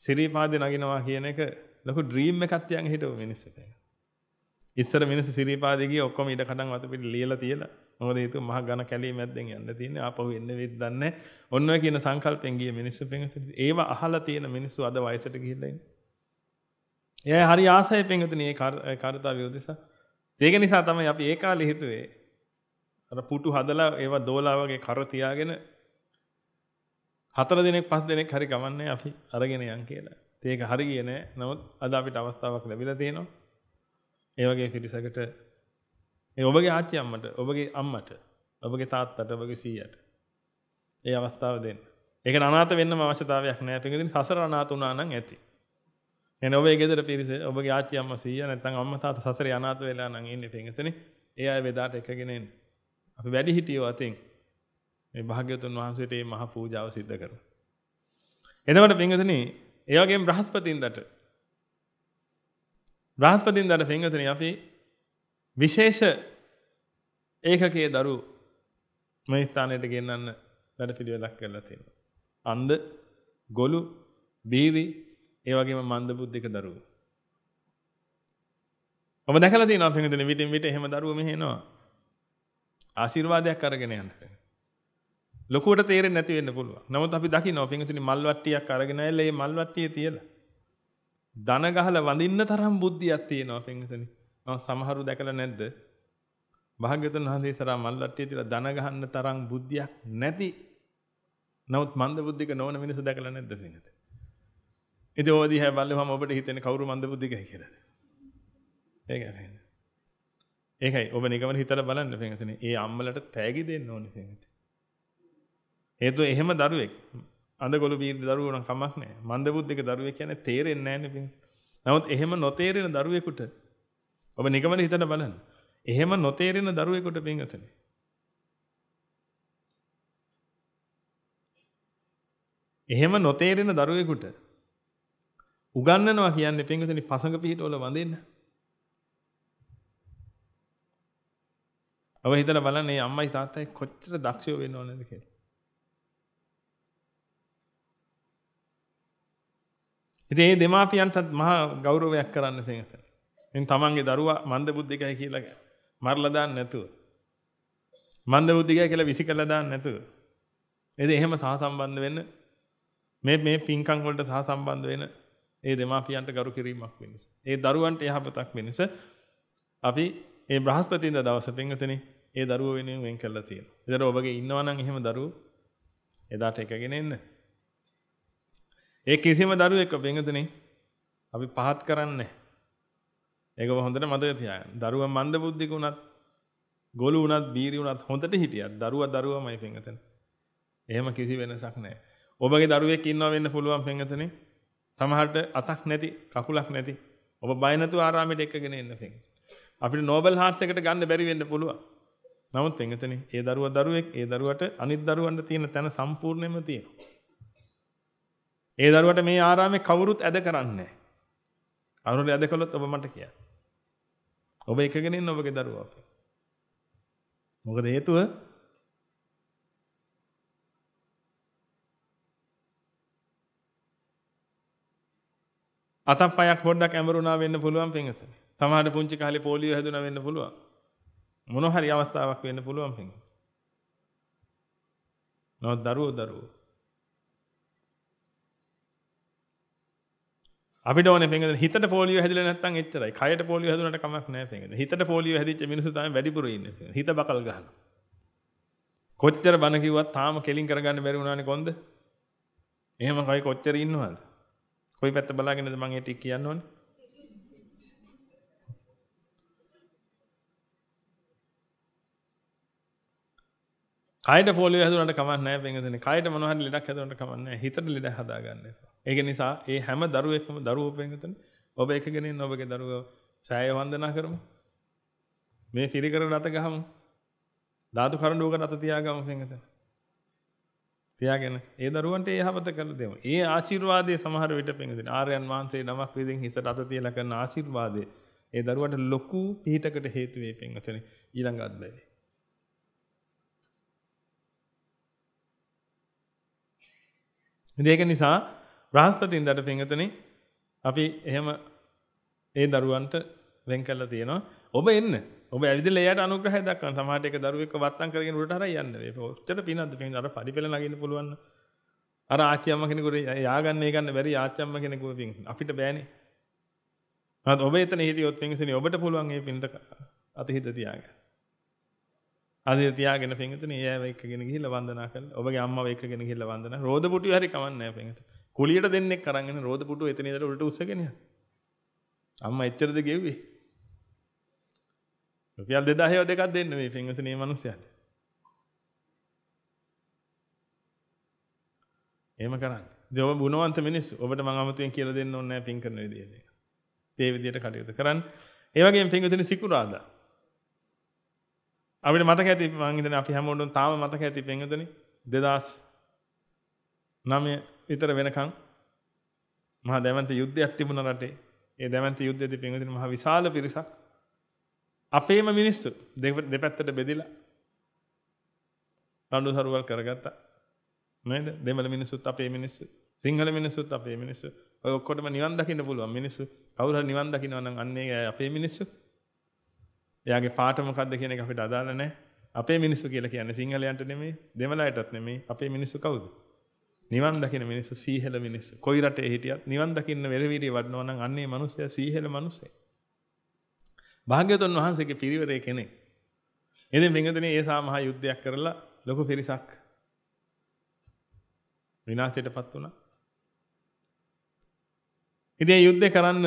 සිරිපාදේ නගිනවා කියන එක ලොකු ඩ්‍රීම් එකක් තියන් හිටව මිනිස්සුට. ඉස්සර මිනිස්සු සිරිපාදේ ගිහ ඔක්කොම ඉඩ කඩන් වතපිට ලියලා තියලා මොකද හේතුව මහ ඝන කැලීමක්ෙන් යන්න තියෙන්නේ ආපහු එන්න වෙද්ද නැහැ. ඔන්න ඔය කියන සංකල්පෙන් ගිය මිනිස්සු පින්විතනේ ඒව අහලා තියෙන මිනිස්සු අද වයසට ගිහිල්ලා ඉන්නේ. එයා හරි ආසයි පින්විතනේ ඒ කාර්යතා විරෝධිසා ඒක නිසා තමයි අපි ඒ කාලේ හිතුවේ අර පුටු හදලා ඒව දෝලා වගේ කර තියාගෙන හතර දිනක් පහ දිනක් හරි ගමන්නේ අපි අරගෙන යන් කියලා. ඒක හරි ගියේ නෑ. නමුත් අද අපිට අවස්ථාවක් ලැබිලා තියෙනවා. ඒ වගේ පිරිසකට ඒ ඔබගේ ආච්චි අම්මට, ඔබගේ අම්මට, ඔබගේ තාත්තට, ඔබගේ සීයට ඒ අවස්ථාව දෙන්න. ඒකට අනාථ වෙන්නම අවශ්‍යතාවයක් නෑ. පිටින් සසර අනාථ වුණා නම් ඇති. එන ඔබේ ගෙදර පිරිස ඔබගේ ආච්චි අම්මා සීයා නැත්නම් අම්මා තාත්තා සසරේ අනාථ වෙලා නම් ඉන්නේ පින්විතනේ. ඒ අය වෙදාට එකගෙන එන්න. අපි වැඩි හිටියෝ අතින් මේ භාග්‍යවතුන් වහන්සේට මේ මහා පූජාව සිද්ධ කරමු. එතකොට පින්විතනේ ඒ වගේම බ්‍රහස්පතින්දට බ්‍රහස්පතින්දට පින්විතනේ අපි විශේෂ ඒකකයේ දරු මේ ස්ථානයට ගෙන්නන්න වැඩ පිළිවෙලක් කරලා තියෙනවා. අන්ද, ගොළු, බීවි ඒවගේම මන්ද බුද්ධික දරුව. ඔබ දැකල තින පිඳන විටින් විට එහෙම දරුවම හෙනවා ආශිර්වාදයක් අරගෙන යන්නට. ලොකුවට තේර නැතිවෙන්න පුළුව නමුත් අපි දකි නෝ පිඟතුනි මල්වට්ටියක් අරගෙන ඇල්ල ඒ මල්වට්ටිය තියලා. දන ගහලා වඳින්න තරම් බුද්ධියක් තියෙනවා පිඟතුනි. මම සමහරු දැකලා නැද්ද? භාග්‍යතුන් වහන්සේ සරා මල්වට්ටිය තියලා දන ගහන්න තරම් බුද්ධියක් නැති නමුත් මන්ද බුද්ධික නොවන මිනිස්සු දැකලා නැද්ද පිඟතුනි? ඉතින් ඔය දිහා බලලම ඔබට හිතෙන කවුරු මන්ද බුද්ධිකයි කියලාද? ඒකයි. ඒකයි ඔබ නිකමන හිතලා බලන්න පින්විතනේ. ඒ අම්මලට තෑගි දෙන්න ඕනේ පින්විත. හේතුව එහෙම දරුවෙක් අඳගොළු බීරි දරුවෝ නම් කමක් නැහැ. මන්ද බුද්ධික දරුවෙක් කියන්නේ තේරෙන්නේ නැහැ නේ පින්විත. නමුත් එහෙම නොතේරෙන දරුවෙකුට ඔබ නිකමන හිතලා බලන්න. එහෙම නොතේරෙන දරුවෙකුට පින්විතනේ. එහෙම නොතේරෙන දරුවෙකුට උගන්නනවා කියන්නේ පින්විතනි පසඟ පිහිටවල වඳින්න. ඔබ හිතලා බලන්න මේ අම්මයි තාත්තයි කොච්චර දක්ෂයෝ වෙන්න ඕනද කියලා. ඉතින් මේ දෙමාපියන්ටත් මහා ගෞරවයක් කරන්න පින්විතනි. එන් තමන්ගේ දරුවා මන්ද බුද්ධිකයි කියලා මරලා දාන්න නැතුව. මන්ද බුද්ධිකයි කියලා විසි කළා දාන්න නැතුව. එද එහෙම සහසම්බන්ධ වෙන්න මේ මේ පින්කම් වලට සහසම්බන්ධ වෙන්න ඒ දෙමාපියන්ට ගරු කිරීමක් වෙනස. ඒ දරුවන්ට යහපතක් වෙනස අපි ඒ බ්‍රහස්පතින්ද දවස පින්වතුනි ඒ දරුව වෙනුවෙන් වෙන් කරලා තියෙනවා. ඒතර ඔබගේ ඉන්නවා නම් එහෙම දරුවෝ එදාට එකගෙන එන්න. ඒ කිසිම දරුවෙක් පින්වතුනි අපි පහත් කරන්නේ ඒක හොඳට මතක තියාගන්න. දරුවා මන්ද බුද්ධික උනත්, ගොළු උනත්, බීරි උනත් හොඳට හිටියත් දරුවා දරුවමයි පින්වතුනි. එහෙම කිසි වෙනසක් නැහැ. ඔබගේ දරුවෙක් ඉන්නවා වෙන්න පුළුවන් පින්වතුනි. සමහරට අතක් නැති කකුලක් නැති ඔබ බය නැතුව ආරාමයට එක්කගෙන එන්න පිටින්. අපිට නෝබල් හාර්ට් එකට ගන්න බැරි වෙන්න පුළුවන්. නමුත් පින්විතනි, ඒ දරුවා දරුවෙක්, ඒ දරුවට අනිත් දරුවන්ට තියෙන තැන සම්පූර්ණයෙන්ම තියෙනවා. ඒ දරුවට මේ ආරාමේ කවුරුත් ඇද කරන්නේ නැහැ. කවුරුත් ඇද කළොත් ඔබ මට කියන්න. ඔබ එකගෙන ඉන්න ඔබගේ දරුවා අපේ. මොකද හේතුව අතක් පයක් පොඩ්ඩක් ඇඹරුණා වෙන්න පුළුවන් පිංගත. සමහර පුංචි කාලේ පොලියෝ හැදුණා වෙන්න පුළුවන්. මොන හරි අවස්ථාවක් වෙන්න පුළුවන් පිංගත. නවත් දරුවෝ දරුවෝ අපිට ඕනේ පෙන්ගෙන හිතට පොලියෝ හැදිලා නැත්නම් එච්චරයි. කයට පොලියෝ හැදුනට කමක් නැහැ පෙන්ගෙන. හිතට පොලියෝ හැදිච්ච මිනිස්සු තමයි වැඩිපුර ඉන්නේ. හිත බකල් ගහනවා. කොච්චර බන කිව්වත් තාම කෙලින් කරගන්න බැරි වුණානේ කොන්ද. එහෙම කයි කොච්චර ඉන්නවද? කොයි පැත්ත බලාගෙනද මම ඒ ටික කියන්න ඕනේ? කයට පොලිය හැදුනට කමක් නැහැ වෙනදෙන. කයට මොනවා හරි ලෙඩක් හැදුනට කමක් නැහැ. හිතට ලෙඩ හදාගන්න එපා. ඒක නිසා ඒ හැම දරුවෙක්ම දරුවෝ වෙනදෙන ඔබ එකගෙන ඉන්න ඔබගේ දරුවෝ සෑය වන්දනා කරමු. මේ පිරිකර රත ගහමු. ධාතු කරඬුවක රත තියාගමු වෙනදෙන. තියාගෙන ඒ දරුවන්ට යහපත කළ දෙමු. ඒ ආශිර්වාදයේ සමහර විට පින්වදින ආර්යයන් වහන්සේ නමක් විදිහින් හිසට අත තියලා කරන ආශිර්වාදය ඒ දරුවන්ට ලොකු පිහිටකට හේතු වේ පින්වදින ඊළඟ අද්දැයි. ඒක නිසා බ්‍රහස්පතින්දට පින්වදින අපි එහෙම ඒ දරුවන්ට වෙන් කළා තියෙනවා. ඔබ එන්න ඔබ ඇවිදලා එයාට අනුග්‍රහය දක්වන්න. සමහරට ඒක දරුවෙක්ව වත්තම් කරගෙන උඩට හරයි යන්න. ඒ ඔච්චර පිනක්ද පින් අර පරිපෙළ නගින්න පුළුවන්. අර ආච්චි අම්මා කෙනෙකුට යාගන්න ඒ ගන්න බැරි ආච්චි අම්මා කෙනෙකුව පින් අපිට බෑනේ. හරි ඔබ එතන හිටියොත් පින්සනේ ඔබට පුළුවන් ඒ පින්ට අතහිත තියාගන්න. අතහිත තියාගෙන පින්සනේ එයාව එක්කගෙන ගිහිල්ලා වන්දනා කරලා ඔබගේ අම්මාව එක්කගෙන ගිහිල්ලා වන්දනා. රෝද පුටුවේ හරි කමන්නේ නැහැ පින්සනේ. කුලියට දෙන්නෙක් අරන් එන රෝද පුටුව එතන ඉඳලා උඩට උස්සගෙන යනවා. අම්මා එච්චරද ගෙව්වේ? රුපියල් 2000 දෙකක් දෙන්න මේ පින්වතුනි මනුස්සයාට. එහෙම කරන්න. ඉතින් ඔබ ගුණවන්ත මිනිස්සු. ඔබට මම අමතුවෙන් කියලා දෙන්න ඕනේ නැහැ පින් කරන විදියට. ඒ විදියට කටයුතු කරන්න. ඒ වගේම පින්වතුනි සිකුරාදා. අපිට මතක ඇති මං හිතන්නේ අපි හැමෝටම තාම මතක ඇති පින්වතුනි 2009 විතර වෙනකන් මහා දැවන්ත යුද්ධයක් තිබුණා රටේ. ඒ දැවන්ත යුද්ධයේදී පින්වතුනි මහා විශාල පිරිසක් අපේම මිනිස්සු දෙක දෙපැත්තට බෙදිලා රණ්ඩු සරුවල් කරගත්තා නේද දෙමළ මිනිස්සුත් අපේ මිනිස්සු සිංහල මිනිස්සුත් අපේ මිනිස්සු ඔය ඔක්කොටම නිවන් දකින්න පුළුවන් මිනිස්සු කවුරු හරි නිවන් දකින්නවා නම් අන්නේ අපේ මිනිස්සු එයාගේ පාට මොකක්ද කියන එක අපිට අදාළ නැහැ අපේ මිනිස්සු කියලා කියන්නේ සිංහලයන්ට නෙමෙයි දෙමළයටත් නෙමෙයි අපේ මිනිස්සු කවුද? නිවන් දකින මිනිස්සු සීහෙල මිනිස්සු. කොයි රටේ හිටියත් නිවන් දකින්න වෙරවිරිය වඩනවා නම් අන්නේ මිනිස්සයා සීහෙල මිනිස්සෙක්. භාග්‍යවතුන් වහන්සේගේ පිරිවරේ කෙනෙක්. ඉතින් බින්දුනේ ඒ සාමහා යුද්ධයක් කරලා ලොකු පිරිසක් විනාශයටපත් වුණා. ඉතින් මේ යුද්ධේ කරන්න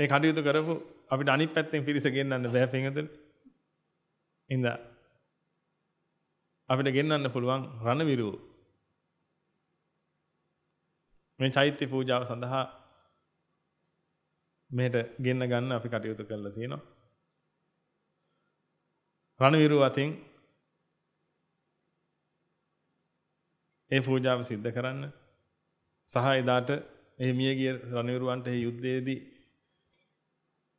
ඒ කටයුතු කරපු අපිට අනිත් පැත්තෙන් පිරිස ගෙන්නන්න බෑ පින්දුනේ. ඉඳ අපිට ගෙන්නන්න පුළුවන් රණවිරු මේ චෛත්‍ය පූජාව සඳහා මෙහෙට ගෙන්න ගන්න අපි කටයුතු කරලා තියෙනවා. රණවිරු අතින් ඒ පූජාව සිද්ධ කරන්න සහ එදාට එහි මිය ගිය රණවිරුවන්ට ඒ යුද්ධයේදී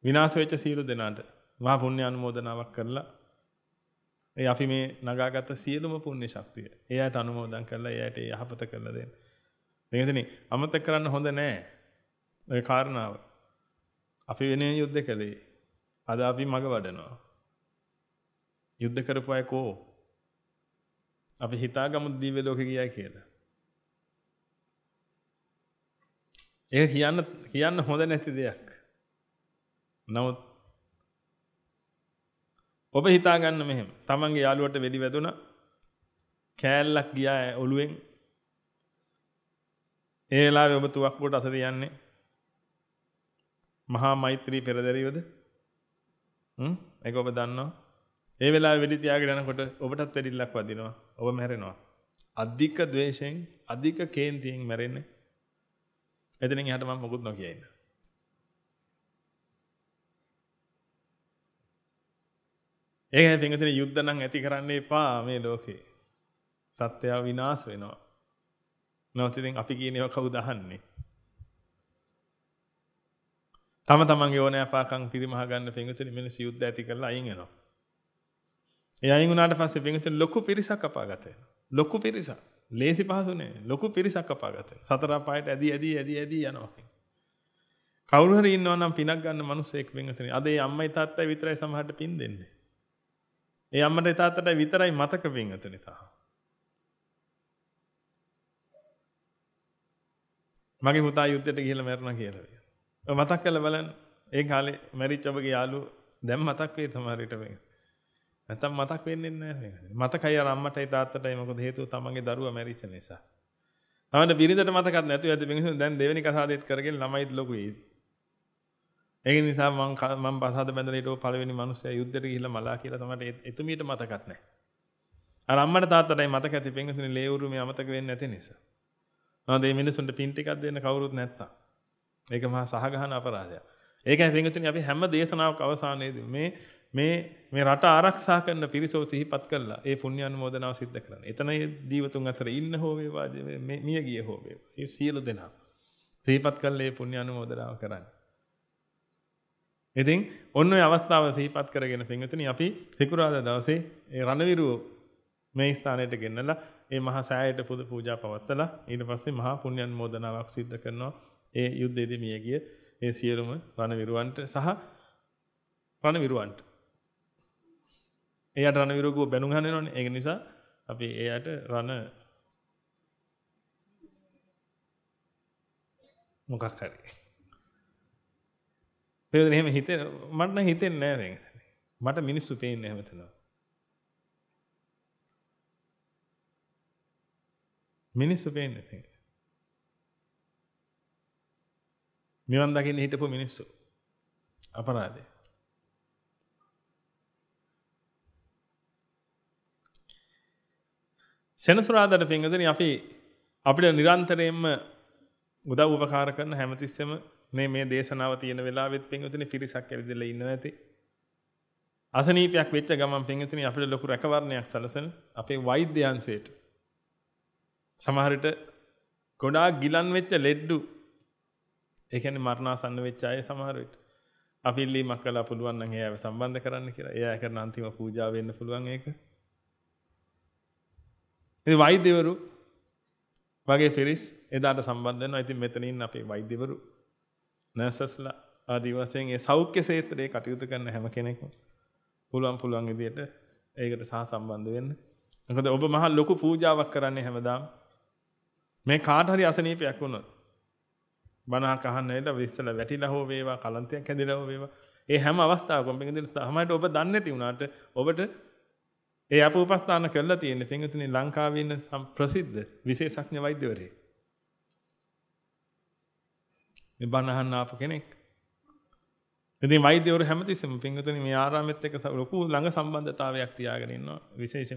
විනාශ වෙච්ච සියලු දෙනාට මහා පුණ්‍ය අනුමෝදනාවක් කරලා ඒ අපි මේ නගාගත් සියලුම පුණ්‍ය ශක්තිය එයාට අනුමෝදන් කරලා එයාට යහපත කරලා දෙන්න. මේකෙදනේ අමතක කරන්න හොඳ නෑ. ඒ කාරණාව. අපි වෙනේ යුද්ධ කළේ. අද අපි මග වඩනවා. යුද්ධ කරපු අය කෝ? අපි හිතාගමු දිව්‍ය ලෝකෙ ගියා කියලා. ඒක කියන්න කියන්න හොඳ නැති දෙයක්. නමුත් ඔබ හිතා ගන්න මෙහෙම. Tamange යාළුවට වෙඩි වැදුනා. කෑල්ලක් ගියා ඔළුවෙන්. ඒ වෙලාවේ ඔබ තුවක්කුවට අත තියන්නේ මහා මෛත්‍රී පෙරදැරීවද එක ඔබ දන්නවා ඒ වෙලා වැඩි තියාගෙනනකොට ඔබටත් වැඩිල්ලක් වදිනවා ඔබ මැරෙනවා අධික ද්වේෂයෙන් අධික කේන්තියෙන් මැරෙන්නේ එතනින් එහාට මම මොකුත් නොකිය ඉන්න ඒකයි පින්විතනේ යුද්ධ නම් ඇති කරන්න එපා මේ ලෝකේ සත්‍යය විනාශ වෙනවා නැවතින් අපි කියන ඒවා කවුද අහන්නේ තම තමන්ගේ ඕනෑ පාකම් පිරිමහ ගන්න පිඟුතුනි මෙන්න සියුද්ධ ඇති කරලා අයින් වෙනවා. ඒ අයින් වුණාට පස්සේ පිඟුතුනි ලොකු පිරිසක් අපාගත වෙනවා. ලොකු පිරිසක්. ලේසි පහසු නෑ. ලොකු පිරිසක් අපාගත වෙනවා. සතර පායට ඇදි ඇදි ඇදි ඇදි යනවා. කවුරු හරි ඉන්නවා නම් පිනක් ගන්න මිනිස්සෙක් පිඟුතුනි. අද ඒ අම්මයි තාත්තයි විතරයි සමහරට පින් දෙන්නේ. ඒ අම්මට තාත්තට විතරයි මතක පිඟුතුනි තාම. මගේ පුතා යුද්ධයට ගිහිල්ලා මැරුණා කියලා. මතක් කළ බලන්න ඒ කාලේ මැරිච්ච ඔබගේ යාළුවෝ දැන් මතක් වෙයි තමාරිට මේක. නැත්තම් මතක් වෙන්නේ නැහැ නේද? මතකයි අර අම්මටයි තාත්තටයි මොකද හේතුව තමන්ගේ දරුවා මැරිච්ච නිසා. තමන්ට බිරිඳට මතකත් නැතුව ඇති මිනිස්සු දැන් දෙවෙනි කසාදෙත් කරගෙන ළමයිත් ලොකුයි. ඒ නිසා මං මං පසාද බැඳලා හිටව පළවෙනි මිනිස්සයා යුද්ධෙට ගිහිල්ලා මලා කියලා තමයි එතුමියට මතකත් නැහැ. අර අම්මට තාත්තටයි මතක ඇති පින්තුනේ ලේ උරුමේ අමතක වෙන්නේ නැති නිසා. මොනවද මේ මිනිසුන්ට පින් ටිකක් දෙන්න කවුරුත් නැත්තම්. මේක මහා සහගහන අපරාධයක්. ඒකයි පින්වතුනි අපි හැම දේශනාවක් අවසානයේදී මේ මේ මේ රට ආරක්ෂා කරන පිරිසෝ සිහිපත් කළා. ඒ පුණ්‍ය අනුමෝදනාව සිද්ධ කරන්න. එතන දීවතුන් අතර ඉන්න හෝ වේවා මේ මිය ගිය හෝ වේවා. ඒ සියලු දෙනා සිහිපත් කළා ඒ පුණ්‍ය අනුමෝදනාව කරන්න. ඉතින් ඔන්න ඔය අවස්ථාව සිහිපත් කරගෙන පින්වතුනි අපි සිකුරාදා දවසේ ඒ රණවිරුව මේ ස්ථානයට ගෙන්නලා ඒ මහා සෑයට පුද පූජා පවත්තලා ඊට පස්සේ මහා පුණ්‍ය අනුමෝදනාවක් සිද්ධ කරනවා. ඒ යුද්ධයේදී මියගිය ඒ සියලුම රණවිරුවන්ට සහ රණවිරුවන්ට. එයාට රණවිරුවෝ බැනුම් හදනවනේ. ඒක නිසා අපි එයාට රණ මොකක් හරි. පේන්නේ එහෙම හිතේ මට නම් හිතෙන්නේ නැහැ මට මිනිස්සු පේන්නේ නැහැ මෙතන. මිනිස්සු පේන්නේ නැහැ. නිවන් දකින්න හිටපු මිනිස්සු අපරාධේ. සෙනසුරාදාට පින්වදනි අපි අපිට නිරන්තරයෙන්ම උදව් උපකාර කරන හැමතිස්සෙම මේ මේ දේශනාව තියෙන වෙලාවෙත් පින්වතුනි පිරිසක් ඇවිදලා ඉන්න නැති. අසනීපයක් වෙච්ච ගමන් පින්වතුනි අපිට ලොකු රැකවරණයක් සැලසෙන අපේ වෛද්‍යංශයට. සමහර විට ගොඩාක් ගිලන් වෙච්ච ලෙඩ්ඩු ඒ කියන්නේ මරණාසන්න වෙච්ච අය සමහර විට අපි ඉල්ලීමක් කළා පුළුවන් නම් එයාව සම්බන්ධ කරන්න කියලා. එයා කරන අන්තිම පූජාව වෙන්න පුළුවන් ඒක. ඉතින් වෛද්‍යවරු වගේ පිරිස් එදාට සම්බන්ධ වෙනවා. ඉතින් මෙතනින් අපේ වෛද්‍යවරු නර්සස්ලා ආදී වශයෙන් ඒ සෞඛ්‍ය ක්ෂේත්‍රයේ කටයුතු කරන හැම කෙනෙක්ම පුළුවන් පුළුවන් විදියට ඒකට සහ සම්බන්ධ වෙන්න. මොකද ඔබ මහ ලොකු පූජාවක් කරන්නේ හැමදාම. මේ කාට හරි අසනීපයක් වුණොත් බණහක් අහන්න ඇවිල්ලා ඉස්සලා වැටිලා හෝ වේවා කලන්තයක් හැදිලා හෝ වේවා ඒ හැම අවස්ථාවකම මේක දින තමයි ඔබ දන්නේ නැති වුණාට ඔබට ඒ අපූපස්ථාන කරලා තියෙන්නේ පින්විතනි ලංකාවේ ඉන්න ප්‍රසිද්ධ විශේෂඥ වෛද්‍යවරයෙක්. මේ බණ අහන්න ආපු කෙනෙක්. ඉතින් වෛද්‍යවරු හැමතිස්සෙම පින්විතනි මේ ආරාමෙත් එක්ක ලොකු ළඟ සම්බන්ධතාවයක් තියාගෙන ඉන්නවා. විශේෂ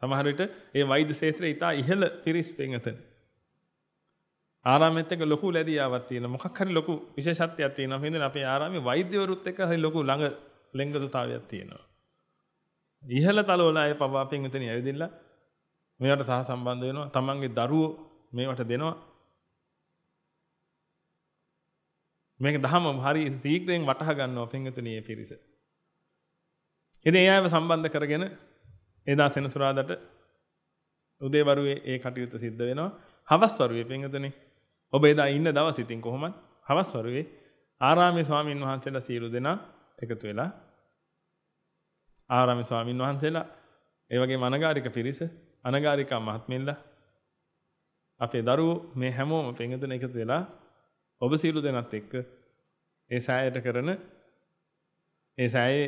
සමහර විට ඒ වෛද්‍ය ශාස්ත්‍රය ඉතා ඉහළ පිරිස් පින්විතනි. ආරාමෙත් එක්ක ලොකු ලැබියාවක් තියෙනවා. මොකක් හරි ලොකු විශේෂත්වයක් තියෙනවා. හින්දා අපේ ආරාමේ වෛද්‍යවරුත් එක්ක හරි ලොකු ළඟ ලෙංගතුතාවයක් තියෙනවා. ඉහළ තලවල අය පවා පින්විතනේ ඇවිදින්න මේවට සහ සම්බන්ධ වෙනවා. තමන්ගේ දරුවෝ මේවට දෙනවා. මේක දහම හරි සීක්‍රයෙන් වටහ ගන්නවා පින්විතනේ පිරිස. ඉතින් ඒ අයව සම්බන්ධ කරගෙන එදා සෙනසුරාදාට උදේවරුේ ඒ කටයුත්ත සිද්ධ වෙනවා. හවස් වරුවේ පින්විතනේ ඔබ එදා ඉන්න දවස් ඉතින් කොහොමද? හවස් වරුවේ ආරාමයේ ස්වාමින් වහන්සේලා සියලු දෙනා එකතු වෙලා ආරාමයේ ස්වාමින් වහන්සේලා ඒ වගේම අනගාരിക පිරිස අනගාരിക මහත්මින්ලා අපේ දරුවෝ මේ හැමෝම පෙඟතන එකතු වෙලා ඔබ සියලු දෙනත් එක්ක ඒ සෑයට කරන ඒ සෑයේ